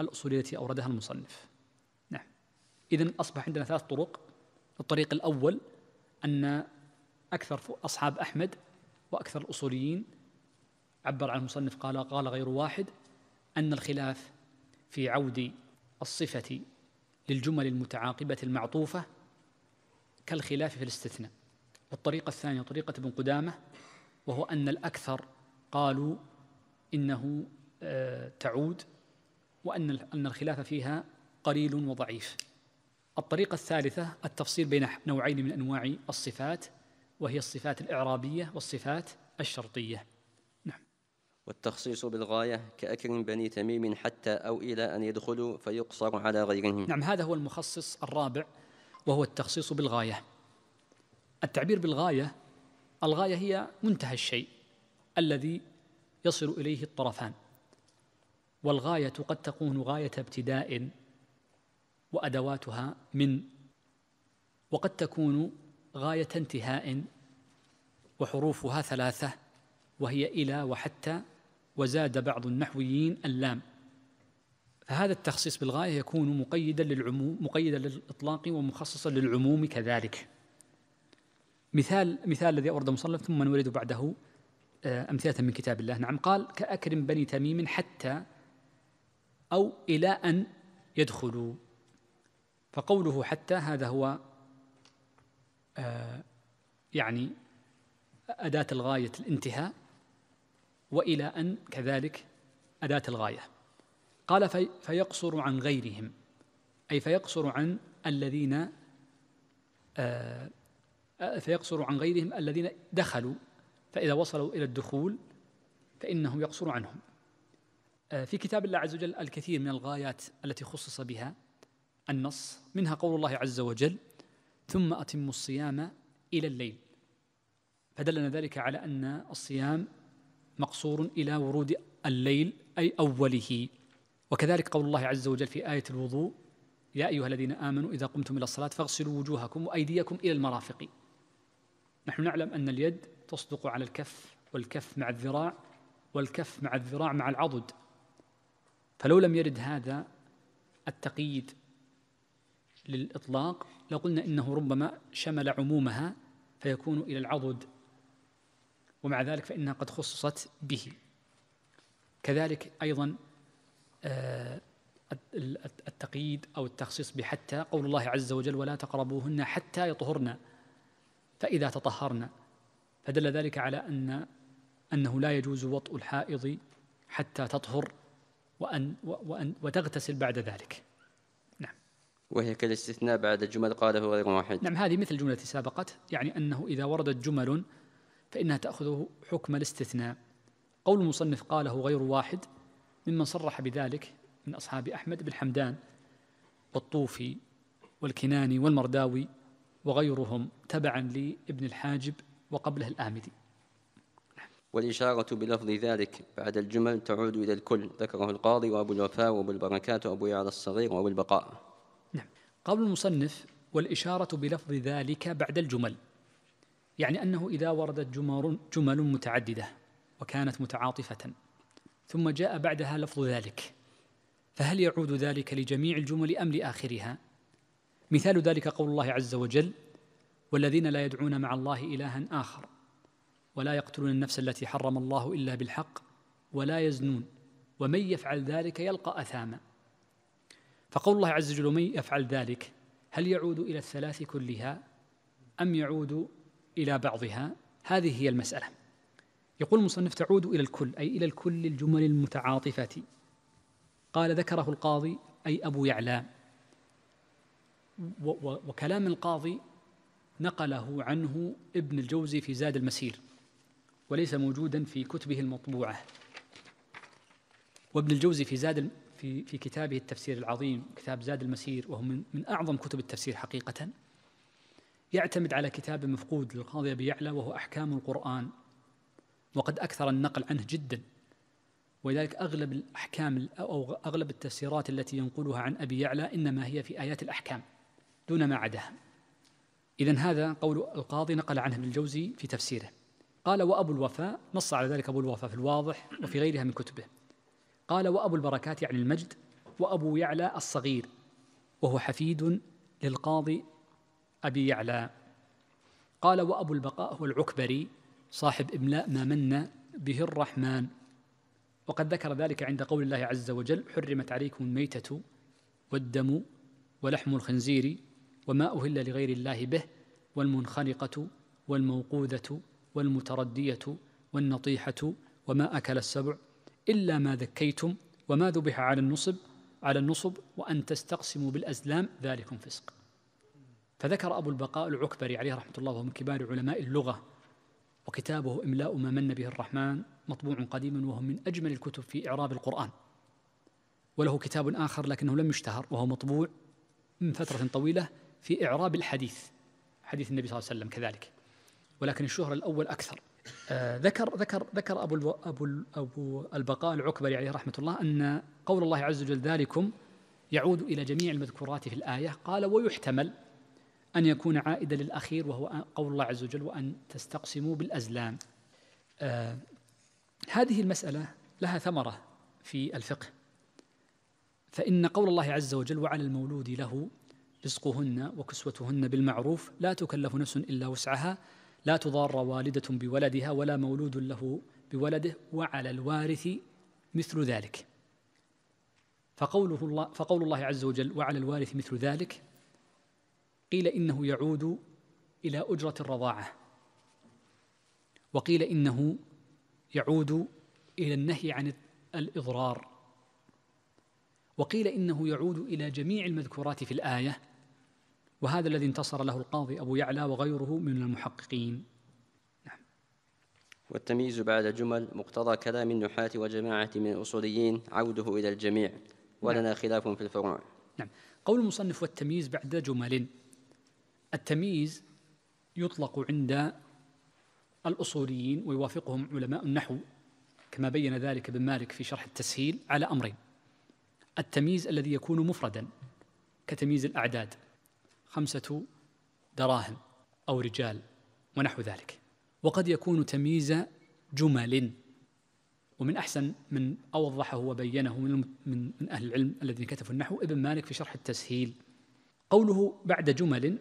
الأصولية التي أوردها المصنف نعم إذا أصبح عندنا ثلاث طرق الطريق الأول أن أكثر أصحاب أحمد وأكثر الأصوليين عبر عن المصنف قال قال غير واحد أن الخلاف في عود الصفة للجمل المتعاقبة المعطوفة كالخلاف في الاستثناء والطريقة الثانية طريقة ابن قدامة وهو أن الأكثر قالوا إنه آه، تعود وأن أن الخلاف فيها قليل وضعيف الطريقة الثالثة التفصيل بين نوعين من أنواع الصفات وهي الصفات الإعرابية والصفات الشرطية نعم والتخصيص بالغاية كأكرم بني تميم حتى أو إلى أن يدخلوا فيقصر على غيرهم نعم هذا هو المخصص الرابع وهو التخصيص بالغاية التعبير بالغاية الغاية هي منتهى الشيء الذي يصل إليه الطرفان والغاية قد تكون غاية ابتداء وأدواتها من وقد تكون غاية انتهاء وحروفها ثلاثة وهي إلى وحتى وزاد بعض النحويين اللام فهذا التخصيص بالغاية يكون مقيدا للعموم مقيدا للإطلاق ومخصصا للعموم كذلك مثال مثال الذي أورده مصنف ثم نورد بعده آه، أمثلة من كتاب الله نعم قال كأكرم بني تميم حتى أو إلى أن يدخلوا فقوله حتى هذا هو آه، يعني أداة الغاية الانتهاء وإلى أن كذلك أداة الغاية قال في فيقصر عن غيرهم أي فيقصر عن الذين آه فيقصر عن غيرهم الذين دخلوا فإذا وصلوا إلى الدخول فإنهم يقصر عنهم آه، في كتاب الله عز وجل الكثير من الغايات التي خصص بها النص منها قول الله عز وجل ثم أتم الصيام إلى الليل فدلنا ذلك على أن الصيام مقصور إلى ورود الليل أي أوله وكذلك قول الله عز وجل في آية الوضوء يا أيها الذين آمنوا إذا قمتم إلى الصلاة فاغسلوا وجوهكم وأيديكم إلى المرافق نحن نعلم أن اليد تصدق على الكف والكف مع الذراع والكف مع الذراع مع العضد فلو لم يرد هذا التقييد للإطلاق لقلنا إنه ربما شمل عمومها فيكون إلى العضد ومع ذلك فإنها قد خصصت به كذلك أيضا آه، التقييد أو التخصيص بحتى قول الله عز وجل ولا تقربوهن حتى يطهرن فإذا تطهرنا فدل ذلك على أن أنه لا يجوز وطء الحائض حتى تطهر وأن, وأن وتغتسل بعد ذلك نعم وهي كالاستثناء بعد جمل قاله غير واحد نعم هذه مثل التي سبقت يعني أنه إذا وردت جمل فإنها تأخذ حكم الاستثناء قول المصنف قاله غير واحد ممن صرح بذلك من أصحاب أحمد بن حمدان والطوفي والكناني والمرداوي وغيرهم تبعا لابن الحاجب وقبله الآمدي والإشارة بلفظ ذلك بعد الجمل تعود إلى الكل ذكره القاضي وأبو الوفاء وأبو البركات وأبو يعلى الصغير وأبو البقاء نعم قول المصنف والإشارة بلفظ ذلك بعد الجمل يعني أنه إذا وردت جمل, جمل متعددة وكانت متعاطفة ثم جاء بعدها لفظ ذلك فهل يعود ذلك لجميع الجمل أم لآخرها مثال ذلك قول الله عز وجل والذين لا يدعون مع الله إلها آخر ولا يقتلون النفس التي حرم الله إلا بالحق ولا يزنون ومن يفعل ذلك يلقى أثاما فقول الله عز وجل ومن يفعل ذلك هل يعود إلى الثلاث كلها أم يعود إلى بعضها هذه هي المسألة يقول المصنف تعود إلى الكل أي إلى الكل الجمل المتعاطفة قال ذكره القاضي أي أبو يعلام وكلام القاضي نقله عنه ابن الجوزي في زاد المسير وليس موجودا في كتبه المطبوعة وابن الجوزي في زاد في في كتابه التفسير العظيم كتاب زاد المسير وهو من, من أعظم كتب التفسير حقيقة يعتمد على كتاب مفقود للقاضي أبي يعلى وهو أحكام القرآن وقد أكثر النقل عنه جدا ولذلك أغلب الأحكام أو أغلب التفسيرات التي ينقلها عن أبي يعلى إنما هي في آيات الأحكام دون ما عداه إذا هذا قول القاضي نقل عنه ابن الجوزي في تفسيره قال وأبو الوفاء نص على ذلك أبو الوفاء في الواضح وفي غيرها من كتبه قال وأبو البركات يعني المجد وأبو يعلى الصغير وهو حفيد للقاضي أبي يعلى قال وأبو البقاء هو العكبري صاحب إملاء ما من به الرحمن وقد ذكر ذلك عند قول الله عز وجل حرمت عليكم الميتة والدم ولحم الخنزير وما أهل لغير الله به والمنخنقة والموقوذة والمتردية والنطيحة وما أكل السبع إلا ما ذكيتم وما ذبح على النصب على النصب وأن تستقسموا بالأزلام ذلكم فسق فذكر أبو البقاء العكبري عليه رحمة الله وهو من كبار علماء اللغة وكتابه إملاء ما من به الرحمن مطبوع قديما وهو من أجمل الكتب في إعراب القرآن وله كتاب آخر لكنه لم يشتهر وهو مطبوع من فترة طويلة في إعراب الحديث حديث النبي صلى الله عليه وسلم كذلك ولكن الشهر الأول أكثر آه ذكر ذكر ذكر أبو الو أبو ال أبو البقاء العكبري عليه رحمة الله أن قول الله عز وجل ذلكم يعود إلى جميع المذكورات في الآية قال ويحتمل أن يكون عائدا للأخير وهو قول الله عز وجل وأن تستقسموا بالأزلام آه هذه المسألة لها ثمرة في الفقه فإن قول الله عز وجل وعلى المولود له رزقهن وكسوتهن بالمعروف لا تكلف نفس إلا وسعها لا تضار والدة بولدها ولا مولود له بولده وعلى الوارث مثل ذلك فقوله الله فقول الله عز وجل وعلى الوارث مثل ذلك قيل إنه يعود إلى أجرة الرضاعة وقيل إنه يعود إلى النهي عن الإضرار وقيل إنه يعود إلى جميع المذكورات في الآية وهذا الذي انتصر له القاضي أبو يعلى وغيره من المحققين نعم. والتمييز بعد جمل مقتضى كلام النحاة وجماعة من الأصوليين عوده إلى الجميع ولنا نعم. خلاف في الفروع نعم قول المصنف والتمييز بعد جمل التمييز يطلق عند الأصوليين ويوافقهم علماء النحو كما بين ذلك ابن مالك في شرح التسهيل على أمرين التمييز الذي يكون مفردا كتمييز الأعداد خمسة دراهم أو رجال ونحو ذلك وقد يكون تمييز جمل ومن أحسن من أوضحه وبينه من, من, من أهل العلم الذين كتفوا النحو ابن مالك في شرح التسهيل قوله بعد جمل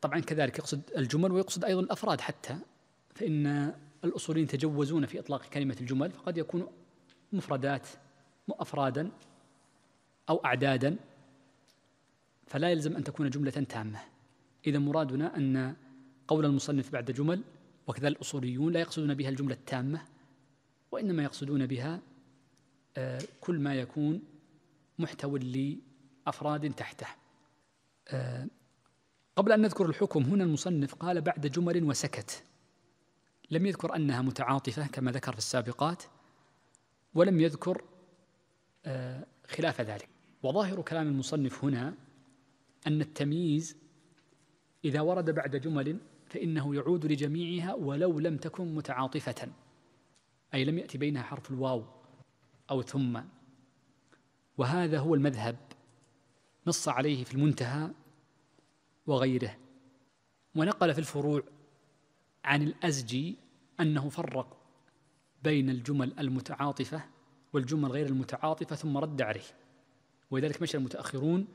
طبعا كذلك يقصد الجمل ويقصد أيضا الأفراد حتى فإن الأصوليين تجوزون في إطلاق كلمة الجمل فقد يكون مفردات أفرادا أو أعدادا فلا يلزم أن تكون جملة تامة إذا مرادنا أن قول المصنف بعد جمل وكذا الأصوليون لا يقصدون بها الجملة التامة وإنما يقصدون بها آه، كل ما يكون محتوى لأفراد تحته آه، قبل أن نذكر الحكم هنا المصنف قال بعد جمل وسكت لم يذكر أنها متعاطفة كما ذكر في السابقات ولم يذكر آه، خلاف ذلك وظاهر كلام المصنف هنا أن التمييز إذا ورد بعد جمل فإنه يعود لجميعها ولو لم تكن متعاطفة أي لم يأتي بينها حرف الواو أو ثم وهذا هو المذهب نص عليه في المنتهى وغيره ونقل في الفروع عن الأزجي أنه فرق بين الجمل المتعاطفة والجمل غير المتعاطفة ثم رد عليه ولذلك مشى المتأخرون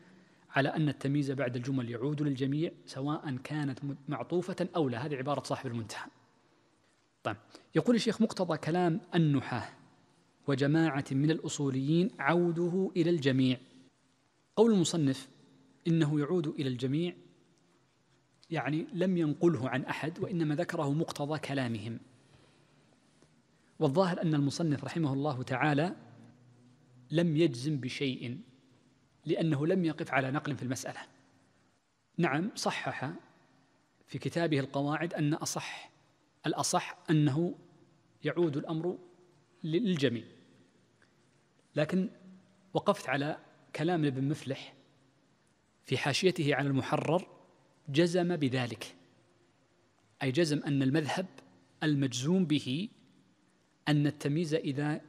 على أن التمييز بعد الجمل يعود للجميع سواء كانت معطوفة أو لا هذه عبارة صاحب المنتهى طيب يقول الشيخ مقتضى كلام النحاة وجماعة من الأصوليين عوده إلى الجميع قول المصنف إنه يعود إلى الجميع يعني لم ينقله عن أحد وإنما ذكره مقتضى كلامهم والظاهر أن المصنف رحمه الله تعالى لم يجزم بشيء لأنه لم يقف على نقل في المسألة نعم صحح في كتابه القواعد أن أصح الأصح أنه يعود الأمر للجميع لكن وقفت على كلام ابن مفلح في حاشيته على المحرر جزم بذلك أي جزم أن المذهب المجزوم به أن التمييز إذا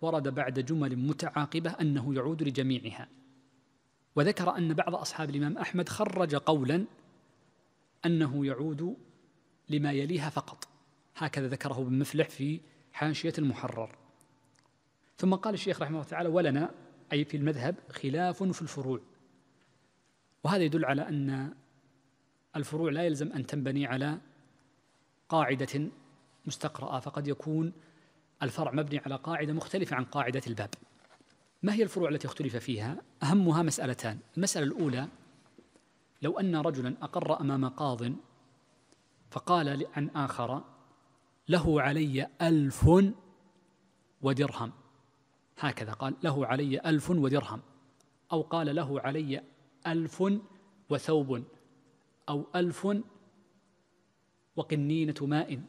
ورد بعد جمل متعاقبة أنه يعود لجميعها وذكر أن بعض أصحاب الإمام أحمد خرج قولا أنه يعود لما يليها فقط هكذا ذكره ابن مفلح في حاشية المحرر ثم قال الشيخ رحمه الله تعالى ولنا أي في المذهب خلاف في الفروع وهذا يدل على أن الفروع لا يلزم أن تنبني على قاعدة مستقرأة فقد يكون الفرع مبني على قاعدة مختلفة عن قاعدة الباب ما هي الفروع التي اختلف فيها؟ أهمها مسألتان المسألة الأولى لو أن رجلا أقر أمام قاض فقال عن آخر له علي ألف ودرهم هكذا قال له علي ألف ودرهم أو قال له علي ألف وثوب أو ألف وقنينة ماء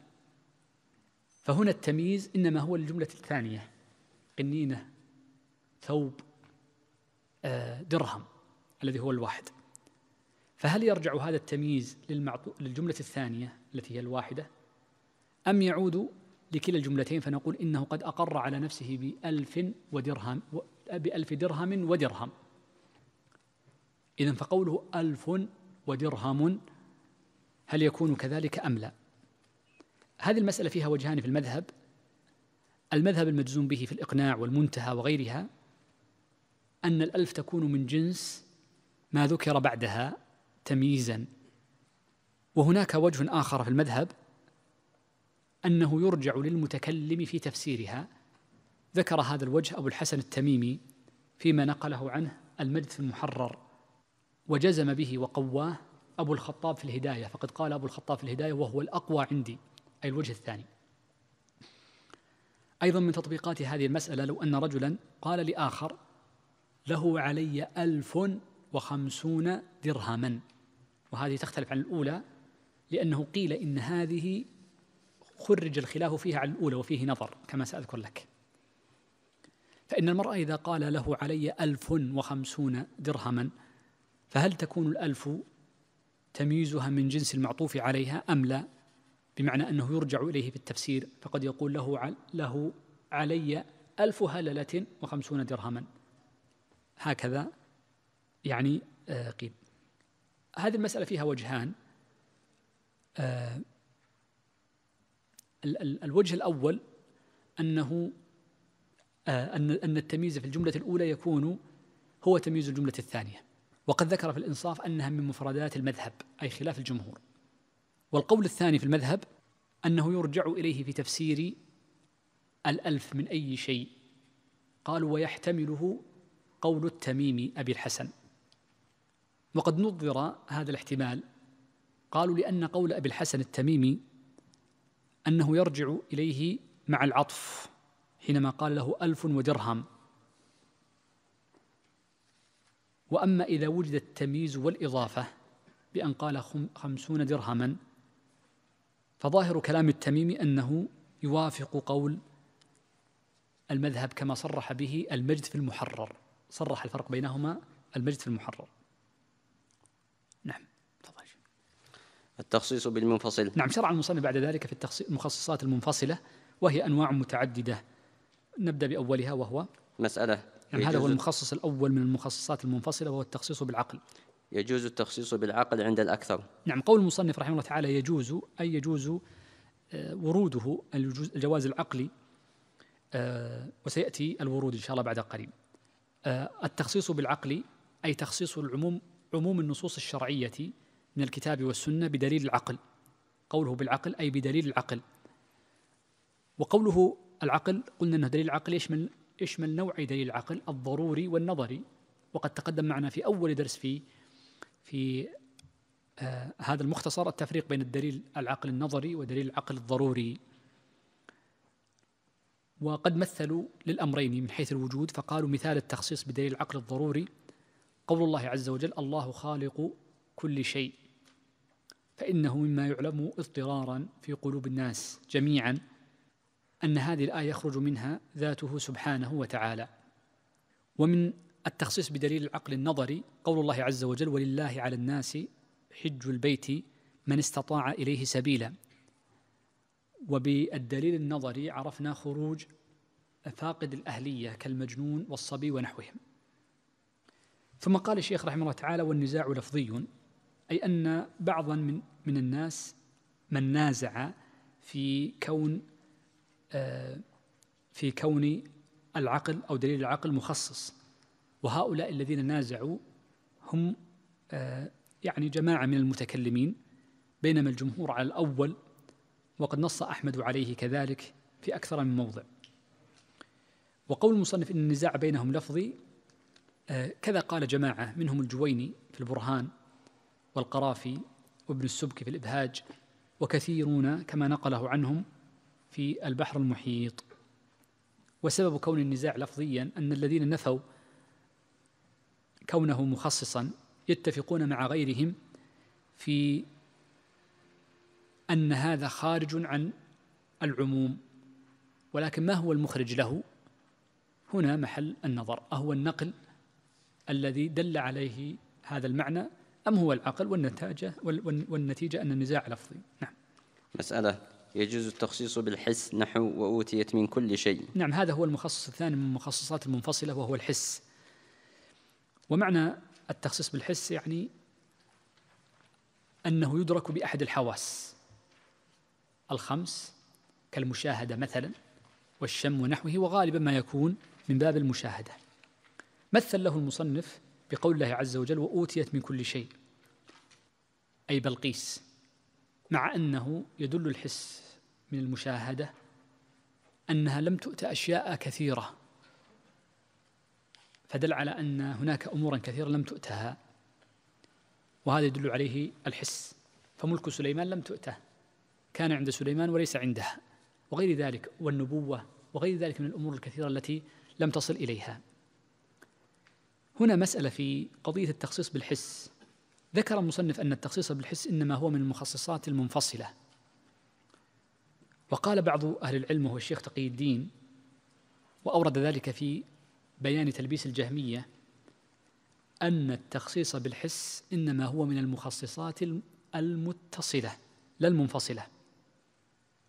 فهنا التمييز إنما هو الجملة الثانية قنينة ثوب آه، درهم الذي هو الواحد فهل يرجع هذا التمييز للجملة الثانية التي هي الواحدة أم يعود لكلا الجملتين فنقول إنه قد أقر على نفسه بألف ودرهم بألف درهم ودرهم إذا فقوله ألف ودرهم هل يكون كذلك أم لا هذه المسألة فيها وجهان في المذهب المذهب المجزوم به في الإقناع والمنتهى وغيرها أن الألف تكون من جنس ما ذكر بعدها تمييزا وهناك وجه آخر في المذهب أنه يرجع للمتكلم في تفسيرها ذكر هذا الوجه أبو الحسن التميمي فيما نقله عنه المجد في المحرر وجزم به وقواه أبو الخطاب في الهداية فقد قال أبو الخطاب في الهداية وهو الأقوى عندي أي الوجه الثاني أيضا من تطبيقات هذه المسألة لو أن رجلا قال لآخر له علي ألف وخمسون درهما وهذه تختلف عن الأولى لأنه قيل إن هذه خرج الخلاف فيها عن الأولى وفيه نظر كما سأذكر لك فإن المرأة إذا قال له علي ألف وخمسون درهما فهل تكون الألف تمييزها من جنس المعطوف عليها أم لا بمعنى أنه يرجع إليه في التفسير فقد يقول له, له علي ألف هللة وخمسون درهما هكذا يعني آه، قيل هذه المسألة فيها وجهان آه، الوجه الأول أنه آه، أن التمييز في الجملة الأولى يكون هو تمييز الجملة الثانية وقد ذكر في الإنصاف أنها من مفردات المذهب أي خلاف الجمهور والقول الثاني في المذهب أنه يرجع إليه في تفسير الألف من أي شيء قالوا ويحتمله قول التميمي أبي الحسن وقد نظر هذا الاحتمال قالوا لأن قول أبي الحسن التميمي أنه يرجع إليه مع العطف حينما قال له ألف ودرهم وأما إذا وجد التمييز والإضافة بأن قال خمسون درهما فظاهر كلام التميمي أنه يوافق قول المذهب كما صرح به المجد في المحرر صرح الفرق بينهما المجد في المحرر نعم تفضل التخصيص بالمنفصل نعم شرع المصنف بعد ذلك في المخصصات المنفصلة وهي أنواع متعددة نبدأ بأولها وهو مسألة يعني هذا هو المخصص الأول من المخصصات المنفصلة وهو التخصيص بالعقل يجوز التخصيص بالعقل عند الأكثر نعم قول المصنف رحمه الله تعالى يجوز أي يجوز آه، وروده الجواز العقلي آه، وسيأتي الورود إن شاء الله بعد قليل آه، التخصيص بالعقل أي تخصيص العموم عموم النصوص الشرعية من الكتاب والسنة بدليل العقل قوله بالعقل أي بدليل العقل وقوله العقل قلنا أنه دليل العقل يشمل يشمل نوعي دليل العقل الضروري والنظري وقد تقدم معنا في أول درس في في آه هذا المختصر التفريق بين الدليل العقل النظري ودليل العقل الضروري وقد مثلوا للأمرين من حيث الوجود فقالوا مثال التخصيص بدليل العقل الضروري قول الله عز وجل الله خالق كل شيء فإنه مما يعلم اضطرارا في قلوب الناس جميعا أن هذه الآية يخرج منها ذاته سبحانه وتعالى ومن التخصيص بدليل العقل النظري قول الله عز وجل ولله على الناس حج البيت من استطاع إليه سبيلا وبالدليل النظري عرفنا خروج فاقد الأهلية كالمجنون والصبي ونحوهم ثم قال الشيخ رحمه الله تعالى والنزاع لفظي أي أن بعضا من, من الناس من نازع في كون آه، في كون العقل أو دليل العقل مخصص وهؤلاء الذين نازعوا هم آه، يعني جماعة من المتكلمين بينما الجمهور على الأول وقد نص أحمد عليه كذلك في أكثر من موضع وقول المصنف إن النزاع بينهم لفظي آه، كذا قال جماعة منهم الجويني في البرهان والقرافي وابن السبكي في الإبهاج وكثيرون كما نقله عنهم في البحر المحيط وسبب كون النزاع لفظيا أن الذين نفوا كونه مخصصا يتفقون مع غيرهم في أن هذا خارج عن العموم ولكن ما هو المخرج له هنا محل النظر أهو النقل الذي دل عليه هذا المعنى أم هو العقل والنتاجة والنتيجة أن النزاع لفظي نعم مسألة يجوز التخصيص بالحس نحو وأوتيت من كل شيء نعم هذا هو المخصص الثاني من المخصصات المنفصلة وهو الحس ومعنى التخصيص بالحس يعني أنه يدرك بأحد الحواس الخمس كالمشاهدة مثلا والشم ونحوه وغالبا ما يكون من باب المشاهدة مثل له المصنف بقول الله عز وجل وأوتيت من كل شيء أي بلقيس مع أنه يدل الحس من المشاهدة أنها لم تؤت أشياء كثيرة فدل على أن هناك أمورا كثيرة لم تؤتها وهذا يدل عليه الحس فملك سليمان لم تؤته كان عند سليمان وليس عندها وغير ذلك والنبوة وغير ذلك من الأمور الكثيرة التي لم تصل إليها هنا مسألة في قضية التخصيص بالحس ذكر المصنف أن التخصيص بالحس إنما هو من المخصصات المنفصلة وقال بعض أهل العلم وهو الشيخ تقي الدين وأورد ذلك في بيان تلبيس الجهمية أن التخصيص بالحس إنما هو من المخصصات المتصلة لا المنفصلة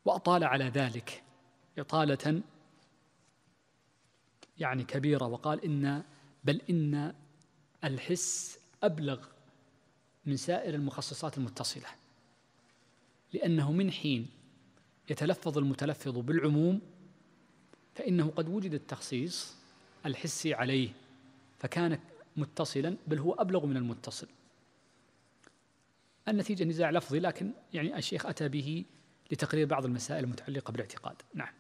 وأطال على ذلك إطالة يعني كبيرة وقال إن بل إن الحس أبلغ من سائر المخصصات المتصلة لأنه من حين يتلفظ المتلفظ بالعموم فإنه قد وجد التخصيص الحسي عليه فكان متصلا بل هو أبلغ من المتصل النتيجة نزاع لفظي لكن يعني الشيخ أتى به لتقرير بعض المسائل المتعلقة بالاعتقاد نعم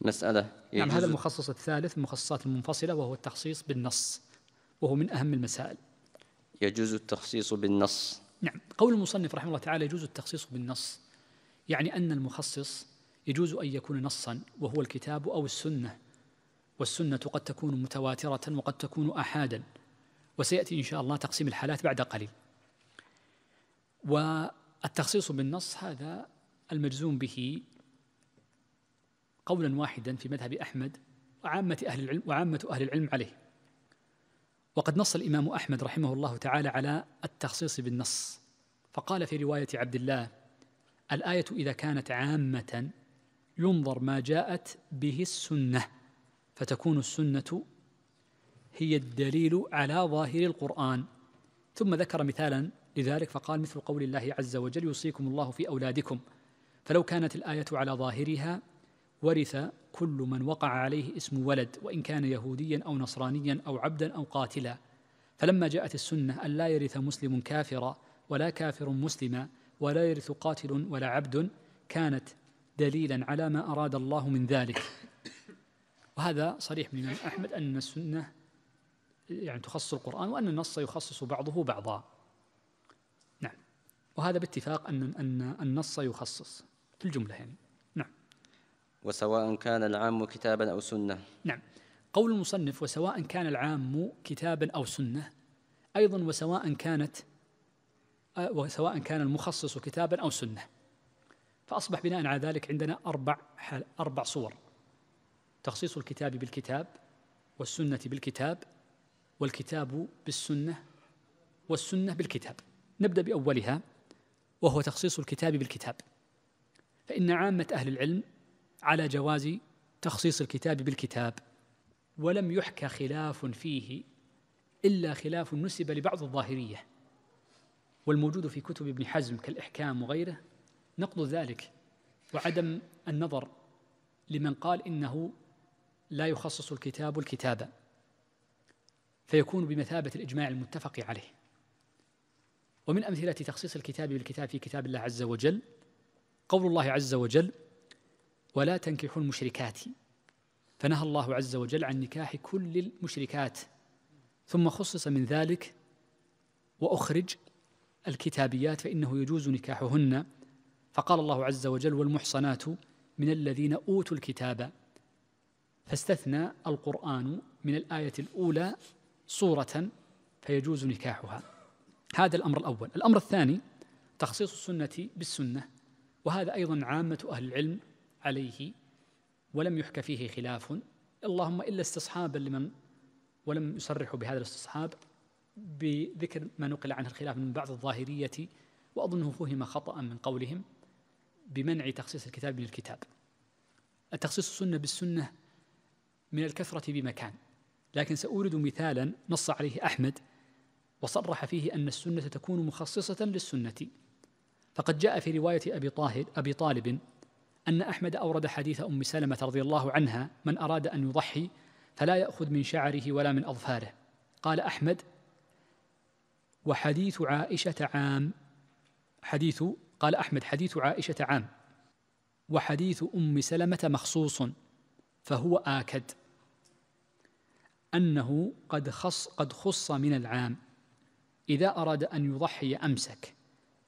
مسألة نعم هذا المخصص الثالث من المخصصات المنفصلة وهو التخصيص بالنص وهو من أهم المسائل يجوز التخصيص بالنص نعم قول المصنف رحمه الله تعالى يجوز التخصيص بالنص يعني أن المخصص يجوز أن يكون نصا وهو الكتاب أو السنة والسنة قد تكون متواترة وقد تكون أحادا وسيأتي إن شاء الله تقسيم الحالات بعد قليل والتخصيص بالنص هذا المجزوم به قولا واحدا في مذهب أحمد وعامة أهل العلم وعامة أهل العلم عليه وقد نص الإمام أحمد رحمه الله تعالى على التخصيص بالنص فقال في رواية عبد الله الآية إذا كانت عامة ينظر ما جاءت به السنة فتكون السنة هي الدليل على ظاهر القرآن ثم ذكر مثالا لذلك فقال مثل قول الله عز وجل يوصيكم الله في أولادكم فلو كانت الآية على ظاهرها ورث كل من وقع عليه اسم ولد وإن كان يهوديا أو نصرانيا أو عبدا أو قاتلا فلما جاءت السنة أن لا يرث مسلم كافرا ولا كافر مسلما ولا يرث قاتل ولا عبد كانت دليلا على ما أراد الله من ذلك وهذا صريح من الإمام أحمد أن السنة يعني تخصص القرآن وأن النص يخصص بعضه بعضا نعم وهذا باتفاق أن أن النص يخصص في الجملة يعني نعم وسواء كان العام كتابا أو سنة نعم قول المصنف وسواء كان العام كتابا أو سنة أيضا وسواء كانت وسواء كان المخصص كتابا أو سنة فأصبح بناء على ذلك عندنا أربع حال أربع صور تخصيص الكتاب بالكتاب والسنة بالكتاب والكتاب بالسنة والسنة بالكتاب نبدأ بأولها وهو تخصيص الكتاب بالكتاب فإن عامة أهل العلم على جواز تخصيص الكتاب بالكتاب ولم يحكى خلاف فيه إلا خلاف نسب لبعض الظاهرية والموجود في كتب ابن حزم كالإحكام وغيره نقض ذلك وعدم النظر لمن قال إنه لا يخصص الكتاب الكتابة فيكون بمثابة الإجماع المتفق عليه ومن أمثلة تخصيص الكتاب بالكتاب في كتاب الله عز وجل قول الله عز وجل ولا تنكحوا المشركات فنهى الله عز وجل عن نكاح كل المشركات ثم خصص من ذلك واخرج الكتابيات فانه يجوز نكاحهن فقال الله عز وجل والمحصنات من الذين اوتوا الكتاب فاستثنى القران من الايه الاولى صوره فيجوز نكاحها هذا الامر الاول الامر الثاني تخصيص السنه بالسنه وهذا أيضا عامة أهل العلم عليه ولم يحكى فيه خلاف اللهم إلا استصحابا لمن ولم يصرحوا بهذا الاستصحاب بذكر ما نقل عنه الخلاف من بعض الظاهرية وأظنه فهم خطأ من قولهم بمنع تخصيص الكتاب من الكتاب التخصيص السنة بالسنة من الكثرة بمكان لكن سأورد مثالا نص عليه أحمد وصرح فيه أن السنة تكون مخصصة للسنة فقد جاء في رواية أبي, طاهر أبي طالب أن أحمد أورد حديث أم سلمة رضي الله عنها من أراد أن يضحي فلا يأخذ من شعره ولا من أظفاره قال أحمد وحديث عائشة عام حديث قال أحمد حديث عائشة عام وحديث أم سلمة مخصوص فهو آكد أنه قد خص قد خص من العام إذا أراد أن يضحي أمسك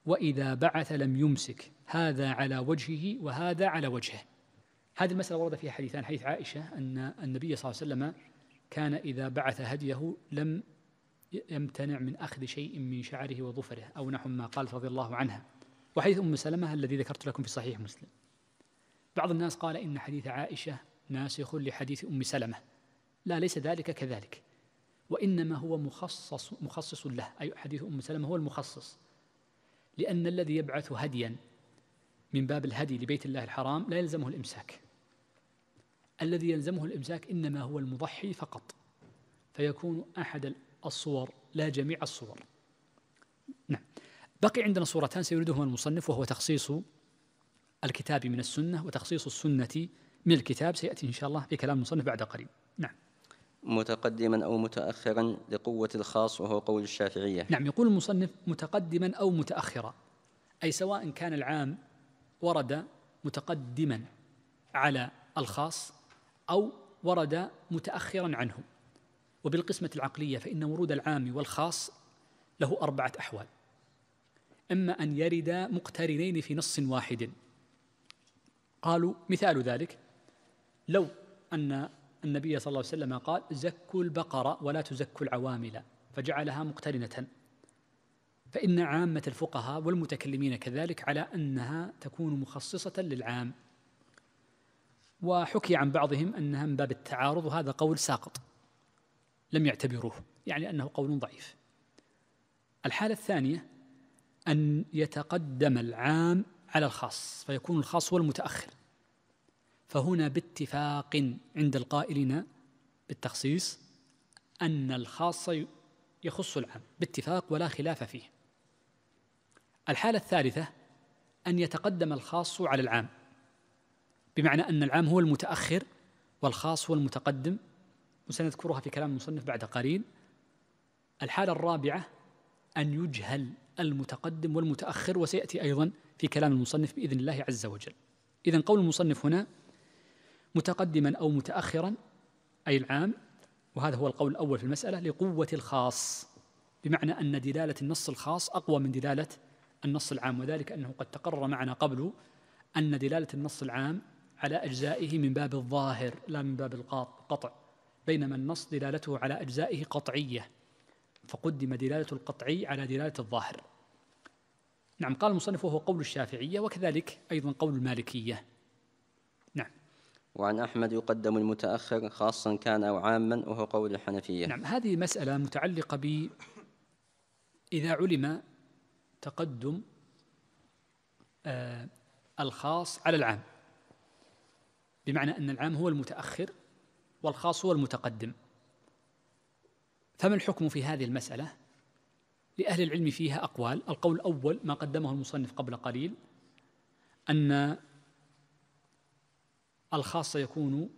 وإذا بعث لم يمسك هذا على وجهه وهذا على وجهه هذه المسألة ورد فيها حديثان حديث عائشة أن النبي صلى الله عليه وسلم كان إذا بعث هديه لم يمتنع من أخذ شيء من شعره وظفره أو نحو ما قالت رضي الله عنها وحديث أم سلمة الذي ذكرت لكم في صحيح مسلم بعض الناس قال إن حديث عائشة ناسخ لحديث أم سلمة لا ليس ذلك كذلك وإنما هو مخصص مخصص له أي حديث أم سلمة هو المخصص لأن الذي يبعث هديا من باب الهدي لبيت الله الحرام لا يلزمه الإمساك الذي يلزمه الإمساك إنما هو المضحي فقط فيكون أحد الصور لا جميع الصور نعم بقي عندنا صورتان سيريدهما المصنف وهو تخصيص الكتاب من السنة وتخصيص السنة من الكتاب سيأتي إن شاء الله في كلام المصنف بعد قليل نعم متقدما أو متأخرا لقوة الخاص وهو قول الشافعية نعم يقول المصنف متقدما أو متأخرا أي سواء كان العام ورد متقدما على الخاص أو ورد متأخرا عنه وبالقسمة العقلية فإن ورود العام والخاص له أربعة أحوال إما أن يردا مقترنين في نص واحد قالوا مثال ذلك لو أن النبي صلى الله عليه وسلم قال زكوا البقرة ولا تزكوا العوامل فجعلها مقترنة فإن عامة الفقهاء والمتكلمين كذلك على أنها تكون مخصصة للعام وحكي عن بعضهم أنها من باب التعارض وهذا قول ساقط لم يعتبروه يعني أنه قول ضعيف الحالة الثانية أن يتقدم العام على الخاص فيكون الخاص هو المتأخر فهنا باتفاق عند القائلين بالتخصيص أن الخاص يخص العام باتفاق ولا خلاف فيه الحالة الثالثة أن يتقدم الخاص على العام بمعنى أن العام هو المتأخر والخاص هو المتقدم وسنذكرها في كلام المصنف بعد قليل الحالة الرابعة أن يجهل المتقدم والمتأخر وسيأتي أيضا في كلام المصنف بإذن الله عز وجل إذا قول المصنف هنا متقدما أو متأخرا أي العام وهذا هو القول الأول في المسألة لقوة الخاص بمعنى أن دلالة النص الخاص أقوى من دلالة النص العام وذلك أنه قد تقرر معنا قبل أن دلالة النص العام على أجزائه من باب الظاهر لا من باب القطع بينما النص دلالته على أجزائه قطعية فقدم دلالة القطعي على دلالة الظاهر نعم قال المصنف وهو قول الشافعية وكذلك أيضا قول المالكية وعن أحمد يقدم المتأخر خاصا كان أو عاما وهو قول الحنفية نعم هذه مسألة متعلقة ب إذا علم تقدم آه الخاص على العام بمعنى أن العام هو المتأخر والخاص هو المتقدم فما الحكم في هذه المسألة لأهل العلم فيها أقوال القول الأول ما قدمه المصنف قبل قليل أن الخاص يكون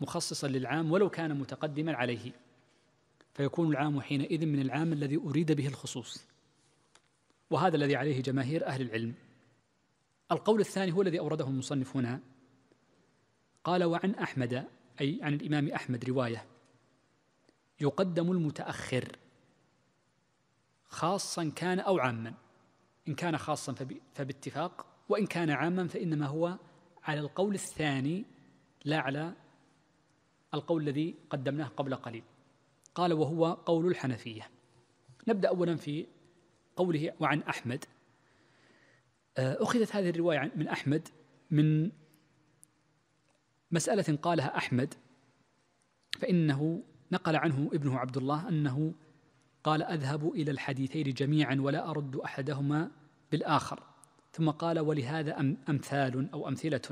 مخصصا للعام ولو كان متقدما عليه فيكون العام حينئذ من العام الذي أريد به الخصوص وهذا الذي عليه جماهير أهل العلم القول الثاني هو الذي أورده المصنف هنا قال وعن أحمد أي عن الإمام أحمد رواية يقدم المتأخر خاصا كان أو عاما إن كان خاصا فباتفاق وإن كان عاما فإنما هو على القول الثاني لا على القول الذي قدمناه قبل قليل قال وهو قول الحنفية نبدأ أولا في قوله وعن أحمد آه، أخذت هذه الرواية من أحمد من مسألة قالها أحمد فإنه نقل عنه ابنه عبد الله أنه قال أذهب إلى الحديثين جميعا ولا أرد أحدهما بالآخر ثم قال ولهذا أمثال أو أمثلة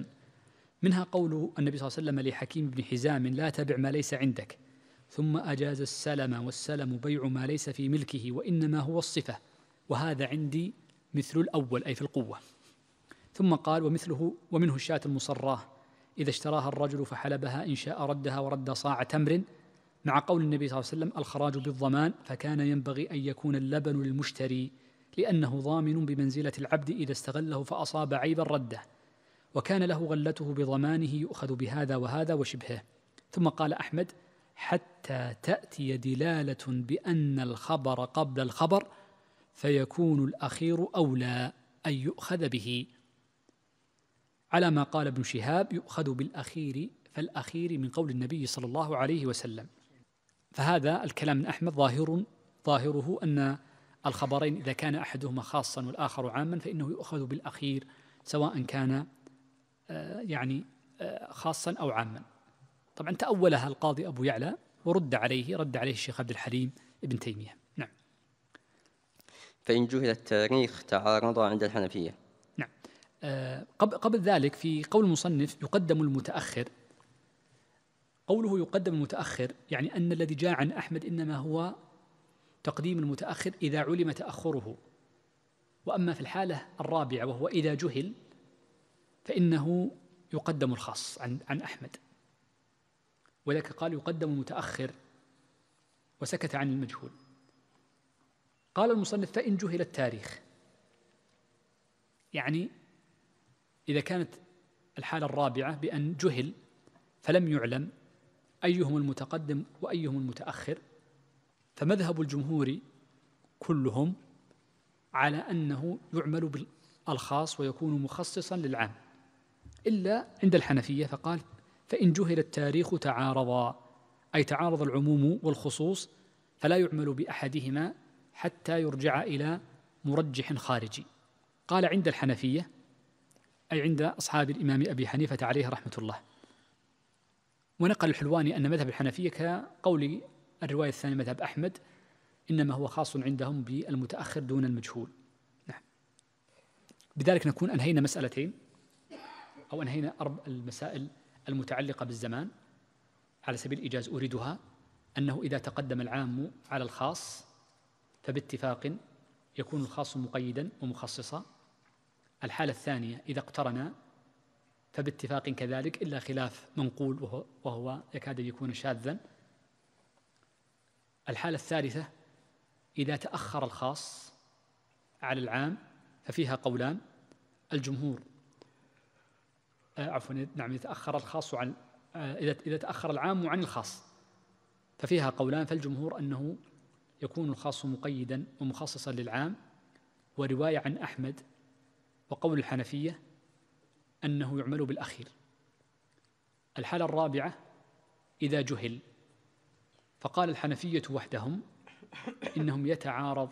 منها قوله النبي صلى الله عليه وسلم لحكيم بن حزام لا تبع ما ليس عندك ثم أجاز السلم والسلم بيع ما ليس في ملكه وإنما هو الصفة وهذا عندي مثل الأول أي في القوة ثم قال ومثله ومنه الشاة المصراة إذا اشتراها الرجل فحلبها إن شاء ردها ورد صاع تمر مع قول النبي صلى الله عليه وسلم الخراج بالضمان فكان ينبغي أن يكون اللبن للمشتري لأنه ضامن بمنزلة العبد إذا استغله فأصاب عيبا رده وكان له غلته بضمانه يؤخذ بهذا وهذا وشبهه ثم قال أحمد حتى تأتي دلالة بأن الخبر قبل الخبر فيكون الأخير أولى أن يؤخذ به على ما قال ابن شهاب يؤخذ بالأخير فالأخير من قول النبي صلى الله عليه وسلم فهذا الكلام من أحمد ظاهر ظاهره أن الخبرين إذا كان أحدهما خاصا والآخر عاما فإنه يؤخذ بالأخير سواء كان آه، يعني آه، خاصا أو عاما طبعا تأولها القاضي أبو يعلى ورد عليه رد عليه الشيخ عبد الحليم ابن تيمية نعم فإن جهل التاريخ تعارض عند الحنفية نعم آه، قبل قبل ذلك في قول المصنف يقدم المتأخر قوله يقدم المتأخر يعني أن الذي جاء عن أحمد إنما هو تقديم المتأخر إذا علم تأخره وأما في الحالة الرابعة وهو إذا جهل فإنه يقدم الخاص عن, عن أحمد ولك قال يقدم المتأخر وسكت عن المجهول قال المصنف فإن جهل التاريخ يعني إذا كانت الحالة الرابعة بأن جهل فلم يعلم أيهم المتقدم وأيهم المتأخر فمذهب الجمهور كلهم على أنه يعمل بالخاص ويكون مخصصا للعام إلا عند الحنفية فقال فإن جهل التاريخ تعارضا أي تعارض العموم والخصوص فلا يعمل بأحدهما حتى يرجع إلى مرجح خارجي قال عند الحنفية أي عند أصحاب الإمام أبي حنيفة عليه رحمة الله ونقل الحلواني أن مذهب الحنفية كقول الرواية الثانية مذهب أحمد إنما هو خاص عندهم بالمتأخر دون المجهول نعم بذلك نكون أنهينا مسألتين أو أنهينا أرب المسائل المتعلقة بالزمان على سبيل الإيجاز أريدها أنه إذا تقدم العام على الخاص فباتفاق يكون الخاص مقيدا ومخصصا الحالة الثانية إذا اقترنا فباتفاق كذلك إلا خلاف منقول وهو, وهو يكاد يكون شاذا الحالة الثالثة إذا تأخر الخاص على العام ففيها قولان الجمهور آه، عفوا نعم يتأخر الخاص عن آه، إذا إذا تأخر العام عن الخاص ففيها قولان فالجمهور أنه يكون الخاص مقيدا ومخصصا للعام ورواية عن أحمد وقول الحنفية أنه يعمل بالأخير الحالة الرابعة إذا جهل فقال الحنفية وحدهم إنهم يتعارض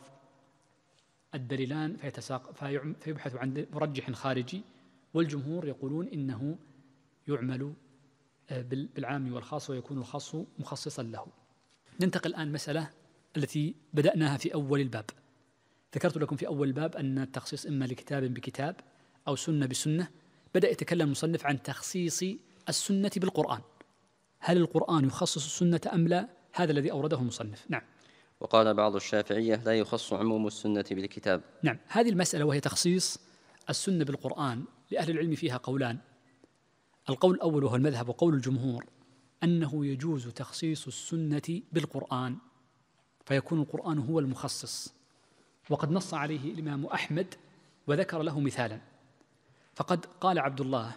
الدليلان فيتساق فيبحث عن مرجح خارجي والجمهور يقولون إنه يعمل آه، بالعام والخاص ويكون الخاص مخصصا له ننتقل الآن مسألة التي بدأناها في أول الباب ذكرت لكم في أول الباب أن التخصيص إما لكتاب بكتاب أو سنة بسنة بدأ يتكلم المصنف عن تخصيص السنة بالقرآن هل القرآن يخصص السنة أم لا هذا الذي أورده المصنف نعم وقال بعض الشافعية لا يخص عموم السنة بالكتاب نعم هذه المسألة وهي تخصيص السنة بالقرآن لأهل العلم فيها قولان القول الأول وهو المذهب وقول الجمهور أنه يجوز تخصيص السنة بالقرآن فيكون القرآن هو المخصص وقد نص عليه الإمام أحمد وذكر له مثالا فقد قال عبد الله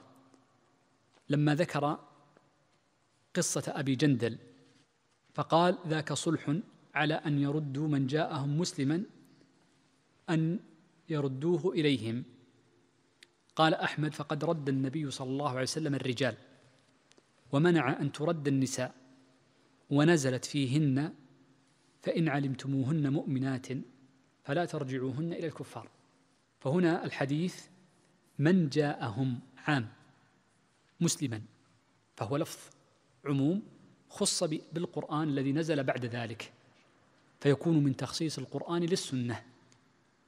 لما ذكر قصة أبي جندل فقال ذاك صلح على أن يردوا من جاءهم مسلما أن يردوه إليهم قال أحمد فقد رد النبي صلى الله عليه وسلم الرجال ومنع أن ترد النساء ونزلت فيهن فإن علمتموهن مؤمنات فلا ترجعوهن إلى الكفار فهنا الحديث من جاءهم عام مسلما فهو لفظ عموم خص بالقرآن الذي نزل بعد ذلك فيكون من تخصيص القرآن للسنة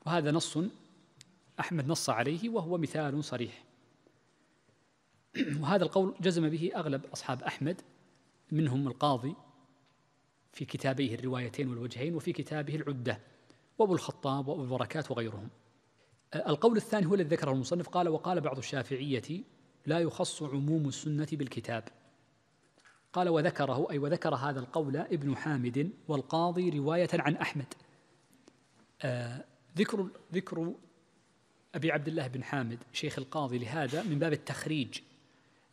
وهذا نص أحمد نص عليه وهو مثال صريح وهذا القول جزم به أغلب أصحاب أحمد منهم القاضي في كتابيه الروايتين والوجهين وفي كتابه العدة وأبو الخطاب وأبو البركات وغيرهم القول الثاني هو الذي ذكره المصنف قال وقال بعض الشافعية لا يخص عموم السنة بالكتاب قال وذكره أي وذكر هذا القول ابن حامد والقاضي رواية عن أحمد آه ذكر ذكر أبي عبد الله بن حامد شيخ القاضي لهذا من باب التخريج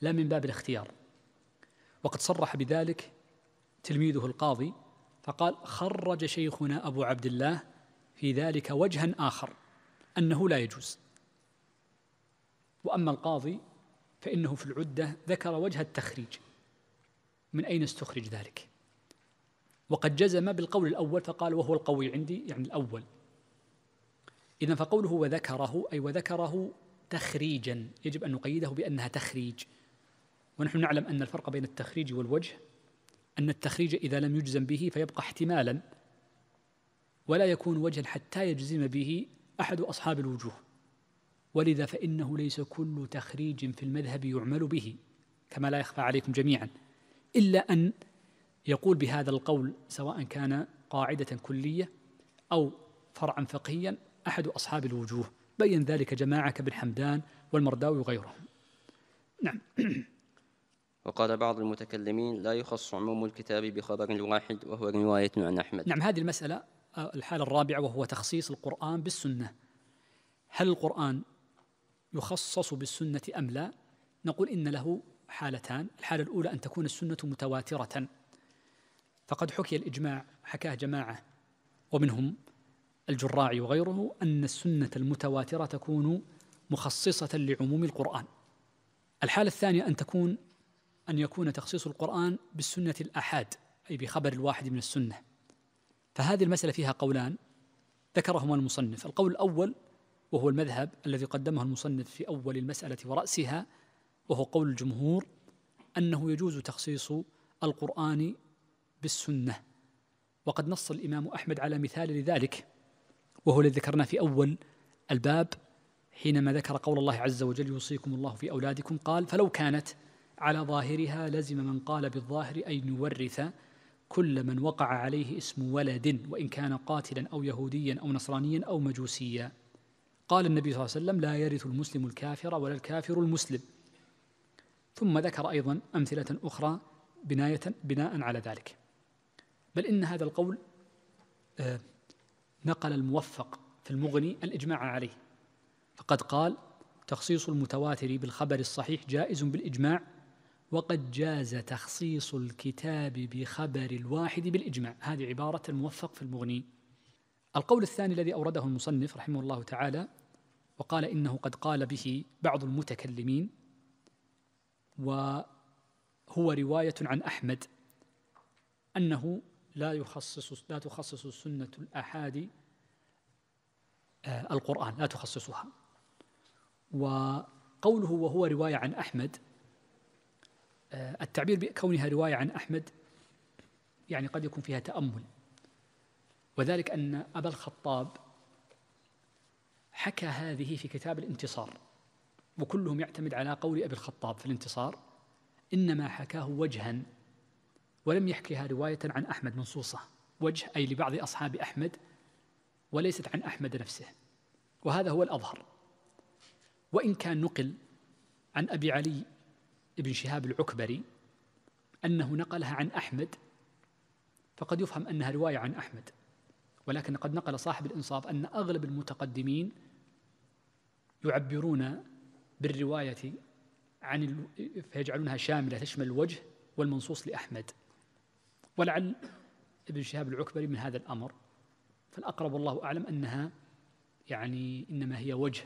لا من باب الاختيار وقد صرح بذلك تلميذه القاضي فقال خرج شيخنا أبو عبد الله في ذلك وجها آخر أنه لا يجوز وأما القاضي فإنه في العدة ذكر وجه التخريج من أين استخرج ذلك وقد جزم بالقول الأول فقال وهو القوي عندي يعني الأول إذا فقوله وذكره أي وذكره تخريجا يجب أن نقيده بأنها تخريج ونحن نعلم أن الفرق بين التخريج والوجه أن التخريج إذا لم يجزم به فيبقى احتمالا ولا يكون وجها حتى يجزم به أحد أصحاب الوجوه ولذا فإنه ليس كل تخريج في المذهب يعمل به كما لا يخفى عليكم جميعا إلا أن يقول بهذا القول سواء كان قاعدة كلية أو فرعا فقهيا أحد أصحاب الوجوه بين ذلك جماعة كابن حمدان والمرداوي وغيرهم نعم <clears throat> وقال بعض المتكلمين لا يخص عموم الكتاب بخبر واحد وهو رواية عن أحمد نعم هذه المسألة آه، الحالة الرابعة وهو تخصيص القرآن بالسنة هل القرآن يخصص بالسنة أم لا نقول إن له حالتان الحالة الأولى أن تكون السنة متواترة فقد حكي الإجماع حكاه جماعة ومنهم الجراعي وغيره أن السنة المتواترة تكون مخصصة لعموم القرآن الحالة الثانية أن تكون أن يكون تخصيص القرآن بالسنة الأحاد أي بخبر الواحد من السنة فهذه المسألة فيها قولان ذكرهما المصنف القول الأول وهو المذهب الذي قدمه المصنف في أول المسألة ورأسها وهو قول الجمهور أنه يجوز تخصيص القرآن بالسنة وقد نص الإمام أحمد على مثال لذلك وهو الذي ذكرناه في أول الباب حينما ذكر قول الله عز وجل يوصيكم الله في أولادكم قال فلو كانت على ظاهرها لزم من قال بالظاهر أي نورث كل من وقع عليه اسم ولد وإن كان قاتلا أو يهوديا أو نصرانيا أو مجوسيا قال النبي صلى الله عليه وسلم لا يرث المسلم الكافر ولا الكافر المسلم ثم ذكر أيضا أمثلة أخرى بناية بناء على ذلك بل إن هذا القول آه، نقل الموفق في المغني الإجماع عليه فقد قال تخصيص المتواتر بالخبر الصحيح جائز بالإجماع وقد جاز تخصيص الكتاب بخبر الواحد بالإجماع هذه عبارة الموفق في المغني القول الثاني الذي أورده المصنف رحمه الله تعالى وقال إنه قد قال به بعض المتكلمين وهو رواية عن أحمد أنه لا يخصص لا تخصص سنة الآحاد آه، القرآن لا تخصصها وقوله وهو رواية عن أحمد آه، التعبير بكونها رواية عن أحمد يعني قد يكون فيها تأمل وذلك أن أبا الخطاب حكى هذه في كتاب الانتصار وكلهم يعتمد على قول أبي الخطاب في الانتصار إنما حكاه وجها ولم يحكيها رواية عن أحمد منصوصة وجه أي لبعض أصحاب أحمد وليست عن أحمد نفسه وهذا هو الأظهر وإن كان نقل عن أبي علي بن شهاب العكبري أنه نقلها عن أحمد فقد يفهم أنها رواية عن أحمد ولكن قد نقل صاحب الإنصاف أن أغلب المتقدمين يعبرون بالرواية عن فيجعلونها شاملة تشمل الوجه والمنصوص لأحمد ولعل ابن شهاب العكبري من هذا الأمر فالأقرب والله أعلم أنها يعني إنما هي وجه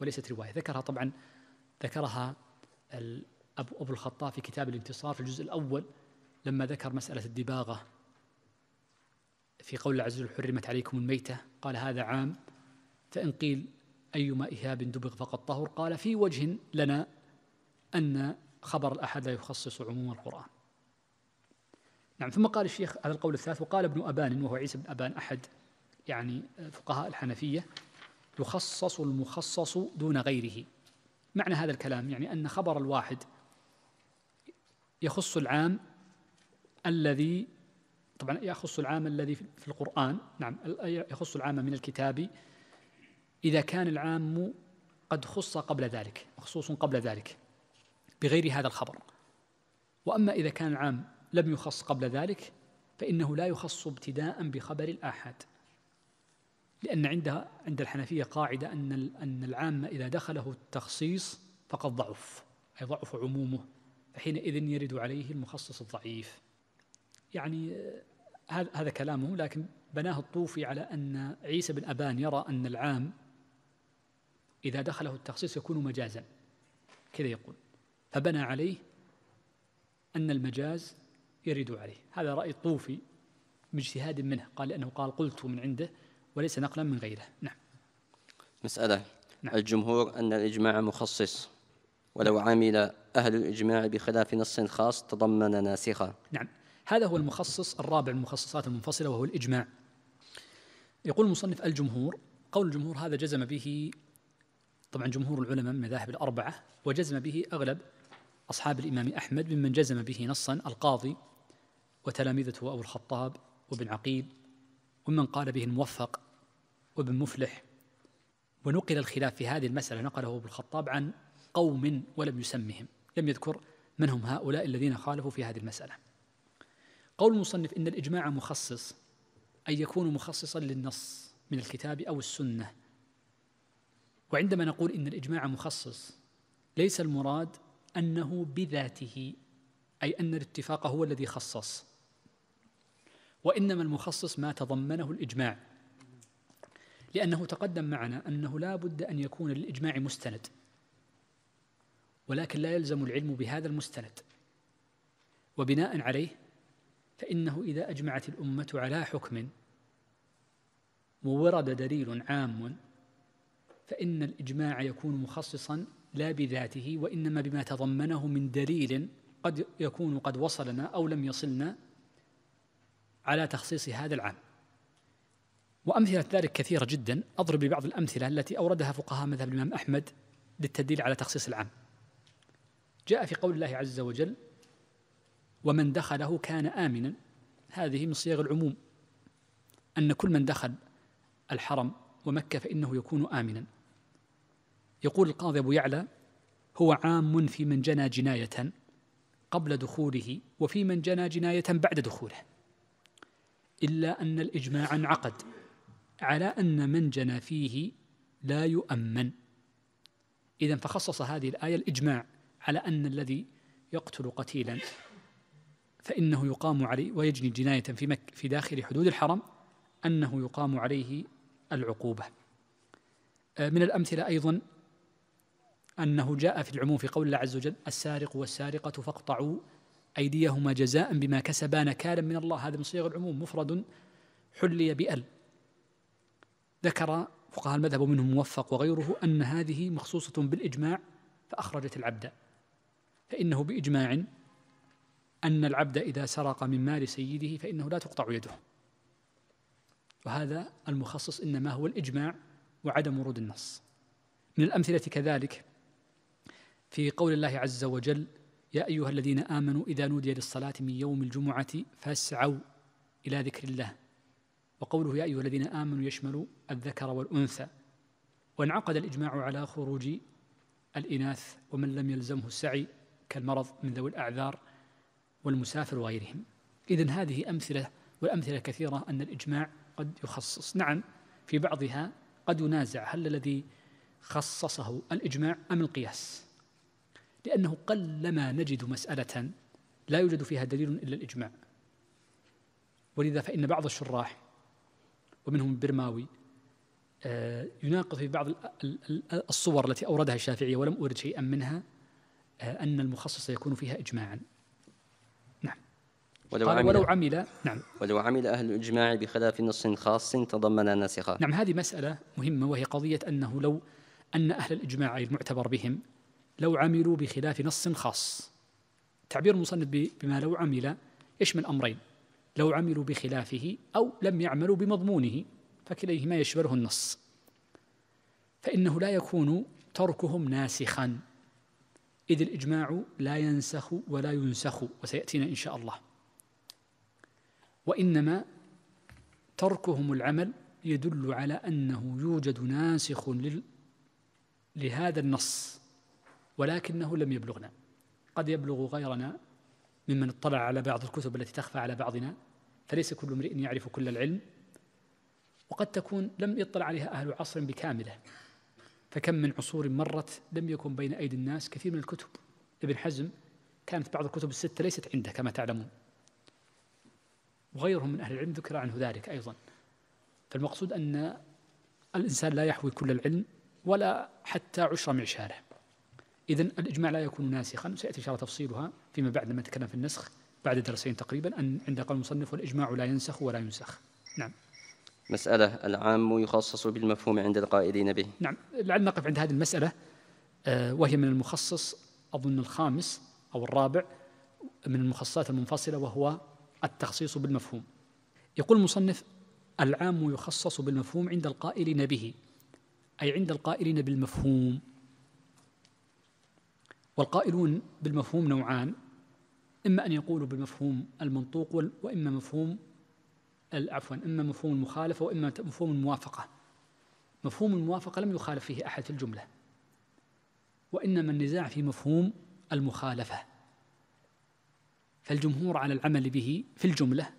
وليست رواية ذكرها طبعا ذكرها أبو, أبو الخطاب في كتاب الانتصار في الجزء الأول لما ذكر مسألة الدباغة في قول الله عز وجل حرمت عليكم الميتة قال هذا عام فإن قيل أيما إهاب دبغ فقد طهر قال في وجه لنا أن خبر الأحد لا يخصص عموم القرآن نعم ثم قال الشيخ هذا القول الثالث وقال ابن أبان وهو عيسى بن أبان أحد يعني فقهاء الحنفية يخصص المخصص دون غيره معنى هذا الكلام يعني أن خبر الواحد يخص العام الذي طبعا يخص العام الذي في القرآن نعم يخص العام من الكتاب إذا كان العام قد خص قبل ذلك مخصوص قبل ذلك بغير هذا الخبر وأما إذا كان العام لم يخص قبل ذلك فإنه لا يخص ابتداء بخبر الآحاد لأن عندها عند الحنفية قاعدة أن أن العام إذا دخله التخصيص فقد ضعف أي ضعف عمومه فحينئذ يرد عليه المخصص الضعيف يعني آه، هذا كلامه لكن بناه الطوفي على أن عيسى بن أبان يرى أن العام إذا دخله التخصيص يكون مجازا كذا يقول فبنى عليه أن المجاز يرد عليه هذا رأي الطوفي باجتهاد منه قال لأنه قال قلت من عنده وليس نقلا من غيره نعم مسألة نعم. الجمهور أن الإجماع مخصص ولو نعم. عمل أهل الإجماع بخلاف نص خاص تضمن ناسخا نعم هذا هو المخصص الرابع من المخصصات المنفصلة وهو الإجماع يقول المصنف الجمهور قول الجمهور هذا جزم به طبعا جمهور العلماء من المذاهب الأربعة وجزم به أغلب أصحاب الإمام أحمد ممن جزم به نصا القاضي وتلامذته أبو الخطاب وابن عقيل ومن قال به الموفق وابن مفلح ونقل الخلاف في هذه المسألة نقله أبو الخطاب عن قوم ولم يسمهم لم يذكر من هم هؤلاء الذين خالفوا في هذه المسألة قول المصنف إن الإجماع مخصص أن يكون مخصصا للنص من الكتاب أو السنة وعندما نقول إن الإجماع مخصص ليس المراد أنه بذاته أي أن الاتفاق هو الذي خصص وإنما المخصص ما تضمنه الإجماع لأنه تقدم معنا أنه لا بد أن يكون للإجماع مستند ولكن لا يلزم العلم بهذا المستند وبناء عليه فإنه إذا أجمعت الأمة على حكم وورد دليل عام فإن الإجماع يكون مخصصا لا بذاته وإنما بما تضمنه من دليل قد يكون قد وصلنا أو لم يصلنا على تخصيص هذا العام وأمثلة ذلك كثيرة جدا أضرب ببعض الأمثلة التي أوردها فقهاء مذهب الإمام أحمد للتدليل على تخصيص العام جاء في قول الله عز وجل ومن دخله كان آمنا هذه من صيغ العموم أن كل من دخل الحرم ومكة فإنه يكون آمنا يقول القاضي أبو يعلى هو عام في من جنى جناية قبل دخوله وفي من جنى جناية بعد دخوله إلا أن الإجماع انعقد على أن من جنى فيه لا يؤمن إذا فخصص هذه الآية الإجماع على أن الذي يقتل قتيلا فإنه يقام عليه ويجني جناية في مك في داخل حدود الحرم أنه يقام عليه العقوبة آه، من الأمثلة أيضا أنه جاء في العموم في قول الله عز وجل السارق والسارقة فاقطعوا أيديهما جزاء بما كسبا نكالا من الله هذا من صيغ العموم مفرد حلي بأل ذكر فقهاء المذهب منهم موفق وغيره أن هذه مخصوصة بالإجماع فأخرجت العبد فإنه بإجماع أن العبد إذا سرق من مال سيده فإنه لا تقطع يده وهذا المخصص إنما هو الإجماع وعدم ورود النص من الأمثلة كذلك في قول الله عز وجل يا أيها الذين آمنوا إذا نودي للصلاة من يوم الجمعة فاسعوا إلى ذكر الله وقوله يا أيها الذين آمنوا يشمل الذكر والأنثى وانعقد الإجماع على خروج الإناث ومن لم يلزمه السعي كالمرض من ذوي الأعذار والمسافر وغيرهم إذن هذه أمثلة والأمثلة كثيرة أن الإجماع قد يخصص نعم في بعضها قد ينازع هل الذي خصصه الإجماع أم القياس لأنه قلما نجد مسألة لا يوجد فيها دليل إلا الإجماع ولذا فإن بعض الشراح ومنهم البرماوي آه، يناقض في بعض الصور التي أوردها الشافعية ولم أورد شيئا منها آه، أن المخصص يكون فيها إجماعا نعم ولو عمل, ولو عمل نعم ولو عمل أهل الإجماع بخلاف نص خاص تضمن ناسخا نعم هذه مسألة مهمة وهي قضية أنه لو أن أهل الإجماع المعتبر بهم لو عملوا بخلاف نص خاص تعبير المصنف بما لو عمل يشمل أمرين لو عملوا بخلافه أو لم يعملوا بمضمونه فكليهما يشبره النص فإنه لا يكون تركهم ناسخا إذ الإجماع لا ينسخ ولا ينسخ وسيأتينا إن شاء الله وإنما تركهم العمل يدل على أنه يوجد ناسخ لهذا النص ولكنه لم يبلغنا قد يبلغ غيرنا ممن اطلع على بعض الكتب التي تخفى على بعضنا فليس كل امرئ يعرف كل العلم وقد تكون لم يطلع عليها أهل عصر بكامله فكم من عصور مرت لم يكن بين أيدي الناس كثير من الكتب ابن حزم كانت بعض الكتب الستة ليست عنده كما تعلمون وغيرهم من أهل العلم ذكر عنه ذلك أيضا فالمقصود أن الإنسان لا يحوي كل العلم ولا حتى عشر معشاره إذا الإجماع لا يكون ناسخا سيأتي إن شاء الله تفصيلها فيما بعد لما نتكلم في النسخ بعد درسين تقريبا أن عند قول المصنف والإجماع لا ينسخ ولا ينسخ نعم مسألة العام يخصص بالمفهوم عند القائلين به نعم لعل نقف عند هذه المسألة آه، وهي من المخصص أظن الخامس أو الرابع من المخصصات المنفصلة وهو التخصيص بالمفهوم يقول المصنف العام يخصص بالمفهوم عند القائلين به أي عند القائلين بالمفهوم والقائلون بالمفهوم نوعان إما أن يقولوا بالمفهوم المنطوق وإما مفهوم عفوا إما مفهوم المخالفة وإما مفهوم الموافقة مفهوم الموافقة لم يخالف فيه أحد في الجملة وإنما النزاع في مفهوم المخالفة فالجمهور على العمل به في الجملة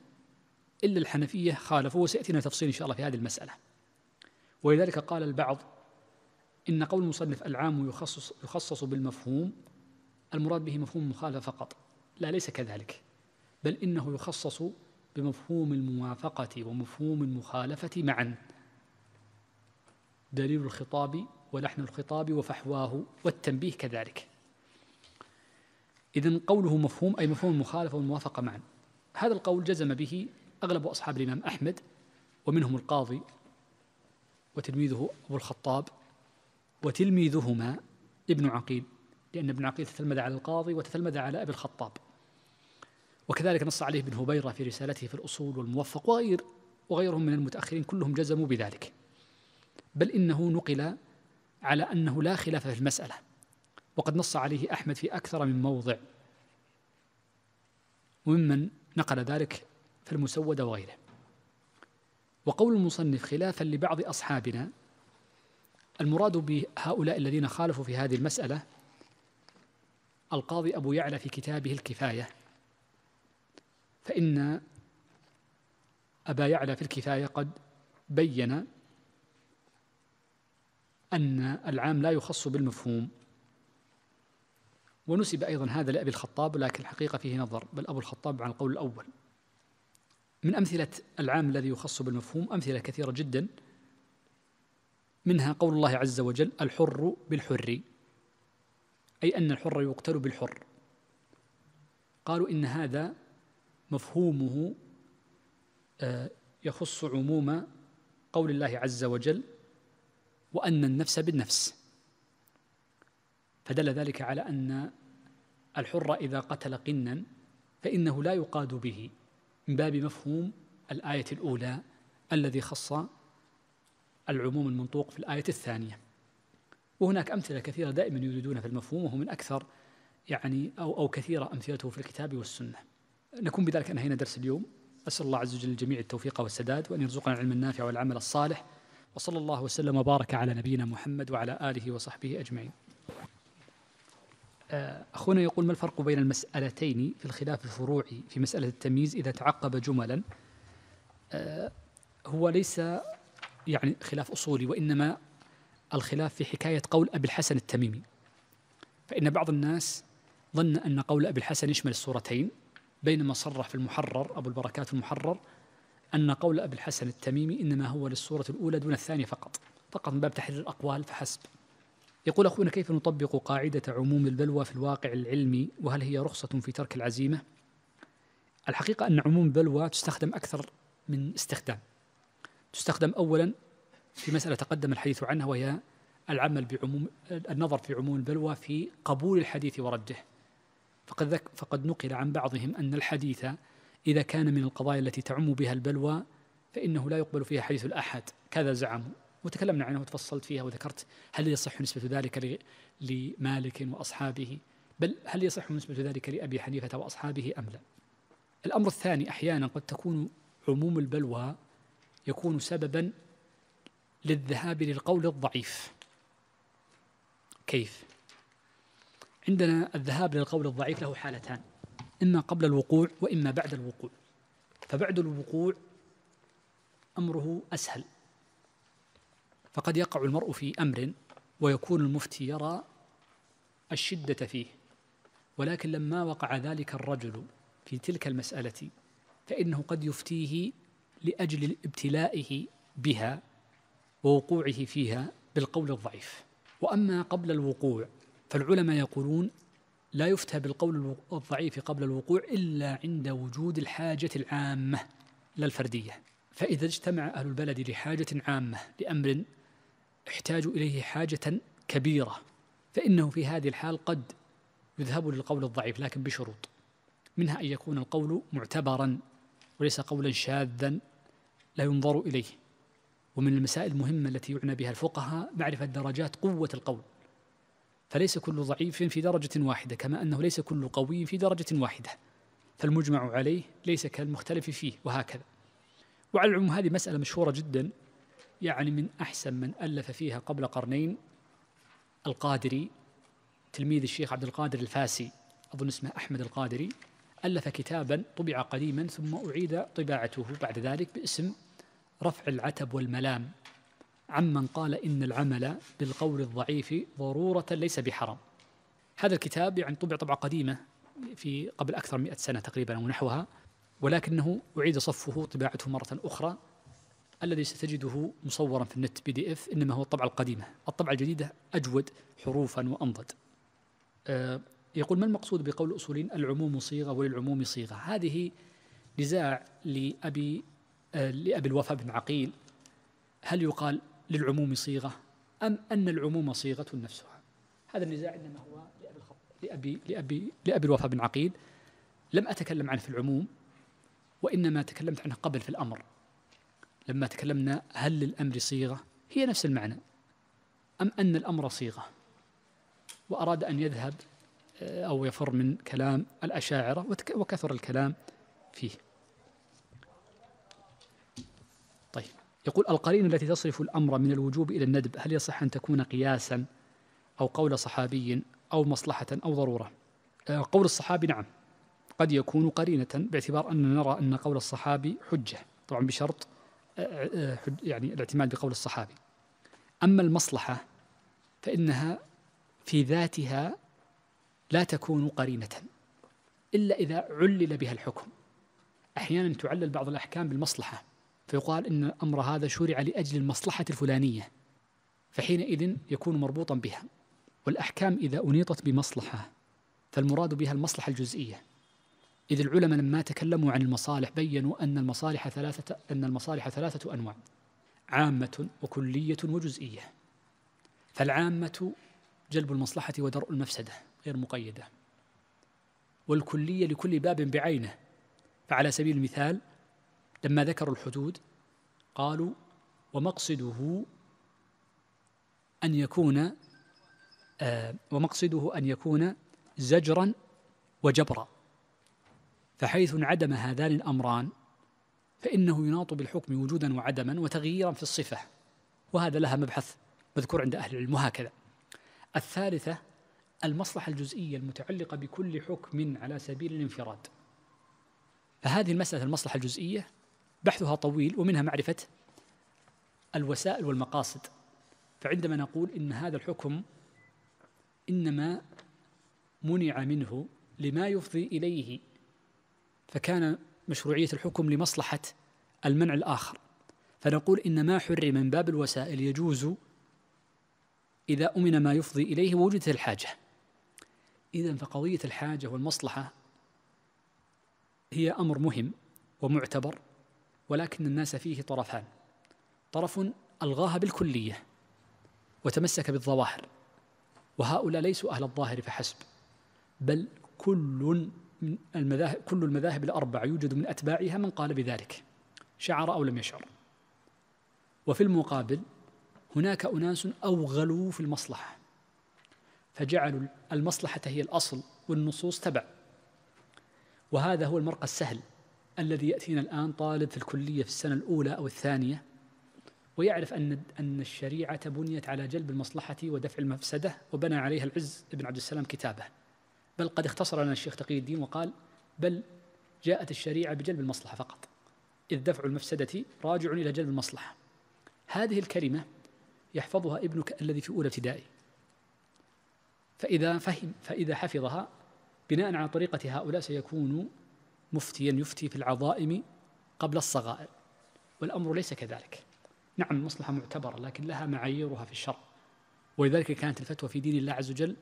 إلا الحنفية خالفوا وسيأتينا تفصيل إن شاء الله في هذه المسألة ولذلك قال البعض إن قول المصنف العام يخصص, يخصص بالمفهوم المراد به مفهوم المخالفة فقط لا ليس كذلك بل إنه يخصص بمفهوم الموافقة ومفهوم المخالفة معا دليل الخطاب ولحن الخطاب وفحواه والتنبيه كذلك إذا قوله مفهوم أي مفهوم المخالفة والموافقة معا هذا القول جزم به أغلب أصحاب الإمام أحمد ومنهم القاضي وتلميذه أبو الخطاب وتلميذهما ابن عقيل لأن ابن عقيل تتلمذ على القاضي وتتلمذ على أبي الخطاب وكذلك نص عليه ابن هبيرة في رسالته في الأصول والموفق وغير وغيرهم من المتأخرين كلهم جزموا بذلك بل إنه نقل على أنه لا خلاف في المسألة وقد نص عليه أحمد في أكثر من موضع وممن نقل ذلك في المسودة وغيره وقول المصنف خلافا لبعض أصحابنا المراد بهؤلاء الذين خالفوا في هذه المسألة القاضي أبو يعلى في كتابه الكفاية فإن أبا يعلى في الكفاية قد بين أن العام لا يخص بالمفهوم ونسب أيضا هذا لأبي الخطاب لكن الحقيقة فيه نظر بل أبو الخطاب عن القول الأول من أمثلة العام الذي يخص بالمفهوم أمثلة كثيرة جدا منها قول الله عز وجل الحر بالحر أي أن الحر يقتل بالحر قالوا إن هذا مفهومه آه، يخص عموم قول الله عز وجل وأن النفس بالنفس فدل ذلك على أن الحر إذا قتل قنا فإنه لا يقاد به من باب مفهوم الآية الأولى الذي خص العموم المنطوق في الآية الثانية وهناك أمثلة كثيرة دائما يريدونها في المفهوم وهو من أكثر يعني أو أو كثيرة أمثلته في الكتاب والسنة. نكون بذلك أنهينا درس اليوم. أسأل الله عز وجل الجميع التوفيق والسداد وأن يرزقنا العلم النافع والعمل الصالح وصلى الله وسلم وبارك على نبينا محمد وعلى آله وصحبه أجمعين. آه، أخونا يقول ما الفرق بين المسألتين في الخلاف الفروعي في مسألة التمييز إذا تعقب جملا آه، هو ليس يعني خلاف أصولي وإنما الخلاف في حكاية قول أبي الحسن التميمي فإن بعض الناس ظن أن قول أبي الحسن يشمل الصورتين بينما صرح في المحرر أبو البركات المحرر أن قول أبي الحسن التميمي إنما هو للصورة الأولى دون الثانية فقط فقط من باب تحرير الأقوال فحسب يقول أخونا كيف نطبق قاعدة عموم البلوى في الواقع العلمي وهل هي رخصة في ترك العزيمة؟ الحقيقة أن عموم البلوى تستخدم أكثر من استخدام تستخدم أولا في مسألة تقدم الحديث عنها وهي العمل بعموم النظر في عموم البلوى في قبول الحديث ورده فقد فقد نقل عن بعضهم أن الحديث إذا كان من القضايا التي تعم بها البلوى فإنه لا يقبل فيها حديث الأحد كذا زعموا وتكلمنا عنه وتفصلت فيها وذكرت هل يصح نسبة ذلك لمالك وأصحابه بل هل يصح نسبة ذلك لأبي حنيفة وأصحابه أم لا الأمر الثاني أحيانا قد تكون عموم البلوى يكون سببا للذهاب للقول الضعيف كيف؟ عندنا الذهاب للقول الضعيف له حالتان إما قبل الوقوع وإما بعد الوقوع فبعد الوقوع أمره أسهل فقد يقع المرء في أمر ويكون المفتي يرى الشدة فيه ولكن لما وقع ذلك الرجل في تلك المسألة فإنه قد يفتيه لأجل ابتلائه بها ووقوعه فيها بالقول الضعيف وأما قبل الوقوع فالعلماء يقولون لا يفتى بالقول الضعيف قبل الوقوع إلا عند وجود الحاجة العامة لا الفردية فإذا اجتمع أهل البلد لحاجة عامة لأمر احتاجوا إليه حاجة كبيرة فإنه في هذه الحال قد يذهب للقول الضعيف لكن بشروط منها أن يكون القول معتبرا وليس قولا شاذا لا ينظر إليه ومن المسائل المهمة التي يعنى بها الفقهاء معرفة درجات قوة القول فليس كل ضعيف في درجة واحدة كما أنه ليس كل قوي في درجة واحدة فالمجمع عليه ليس كالمختلف فيه وهكذا وعلى العموم هذه مسألة مشهورة جدا يعني من أحسن من ألف فيها قبل قرنين القادري تلميذ الشيخ عبد القادر الفاسي أظن اسمه أحمد القادري ألف كتابا طبع قديما ثم أعيد طباعته بعد ذلك باسم رفع العتب والملام عمن قال إن العمل بالقول الضعيف ضرورة ليس بحرام هذا الكتاب يعني طبع طبعة قديمة في قبل أكثر مئة سنة تقريبا أو نحوها ولكنه أعيد صفه طباعته مرة أخرى الذي ستجده مصورا في النت بي دي اف انما هو الطبعه القديمه، الطبعه الجديده اجود حروفا وانضد. أه، يقول ما المقصود بقول الأصولين العموم صيغة وللعموم صيغة هذه نزاع لأبي آه، لأبي الوفاء بن عقيل هل يقال للعموم صيغة أم أن العموم صيغة نفسها هذا النزاع إنما هو لأبي لأبي لأبي لأبي الوفاء بن عقيل لم أتكلم عنه في العموم وإنما تكلمت عنه قبل في الأمر لما تكلمنا هل للأمر صيغة هي نفس المعنى أم أن الأمر صيغة وأراد أن يذهب آه، أو يفر من كلام الأشاعرة وكثر الكلام فيه طيب يقول القرينة التي تصرف الأمر من الوجوب إلى الندب هل يصح أن تكون قياسا أو قول صحابي أو مصلحة أو ضرورة آه، قول الصحابي نعم قد يكون قرينة باعتبار أننا نرى أن قول الصحابي حجة طبعا بشرط آه، يعني الاعتماد بقول الصحابي أما المصلحة فإنها في ذاتها لا تكون قرينة إلا إذا علل بها الحكم أحيانا تعلل بعض الأحكام بالمصلحة فيقال إن الأمر هذا شرع لأجل المصلحة الفلانية فحينئذ يكون مربوطا بها والأحكام إذا أنيطت بمصلحة فالمراد بها المصلحة الجزئية إذ العلماء لما تكلموا عن المصالح بينوا أن المصالح ثلاثة أن المصالح ثلاثة أنواع عامة وكلية وجزئية فالعامة جلب المصلحة ودرء المفسدة غير مقيدة والكلية لكل باب بعينه فعلى سبيل المثال لما ذكروا الحدود قالوا ومقصده أن يكون آه ومقصده أن يكون زجرا وجبرا فحيث انعدم هذان الأمران فإنه يناط بالحكم وجودا وعدما وتغييرا في الصفة وهذا لها مبحث مذكور عند أهل العلم وهكذا الثالثة المصلحة الجزئية المتعلقة بكل حكم على سبيل الانفراد فهذه المسألة المصلحة الجزئية بحثها طويل ومنها معرفة الوسائل والمقاصد فعندما نقول إن هذا الحكم إنما منع منه لما يفضي إليه فكان مشروعية الحكم لمصلحة المنع الآخر فنقول إن ما حرم من باب الوسائل يجوز إذا أمن ما يفضي إليه ووجدت الحاجة إذا فقضية الحاجة والمصلحة هي أمر مهم ومعتبر ولكن الناس فيه طرفان طرف ألغاها بالكلية وتمسك بالظواهر وهؤلاء ليسوا أهل الظاهر فحسب بل كل المذاهب كل المذاهب الأربعة يوجد من أتباعها من قال بذلك شعر أو لم يشعر وفي المقابل هناك أناس أوغلوا في المصلحة فجعلوا المصلحة هي الأصل والنصوص تبع وهذا هو المرقى السهل الذي يأتينا الآن طالب في الكلية في السنة الأولى أو الثانية ويعرف أن أن الشريعة بنيت على جلب المصلحة ودفع المفسدة وبنى عليها العز بن عبد السلام كتابه بل قد اختصر لنا الشيخ تقي الدين وقال بل جاءت الشريعة بجلب المصلحة فقط إذ دفع المفسدة راجع إلى جلب المصلحة هذه الكلمة يحفظها ابنك الذي في أولى ابتدائي فإذا فهم فإذا حفظها بناء على طريقة هؤلاء سيكون مفتيا يفتي في العظائم قبل الصغائر والأمر ليس كذلك نعم المصلحة معتبرة لكن لها معاييرها في الشرع ولذلك كانت الفتوى في دين الله عز وجل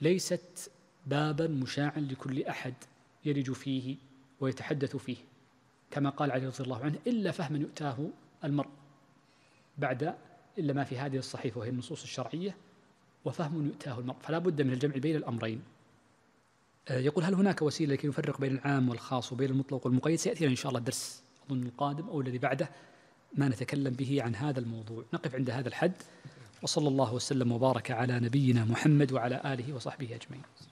ليست بابا مشاعا لكل أحد يلج فيه ويتحدث فيه كما قال علي رضي الله عنه إلا فهما يؤتاه المرء بعد إلا ما في هذه الصحيفة وهي النصوص الشرعية وفهم يؤتاه المرء فلا بد من الجمع بين الأمرين آه، يقول هل هناك وسيلة لكي نفرق بين العام والخاص وبين المطلق والمقيد سيأتينا إن شاء الله الدرس أظن القادم أو الذي بعده ما نتكلم به عن هذا الموضوع نقف عند هذا الحد وصلى الله وسلم وبارك على نبينا محمد وعلى آله وصحبه أجمعين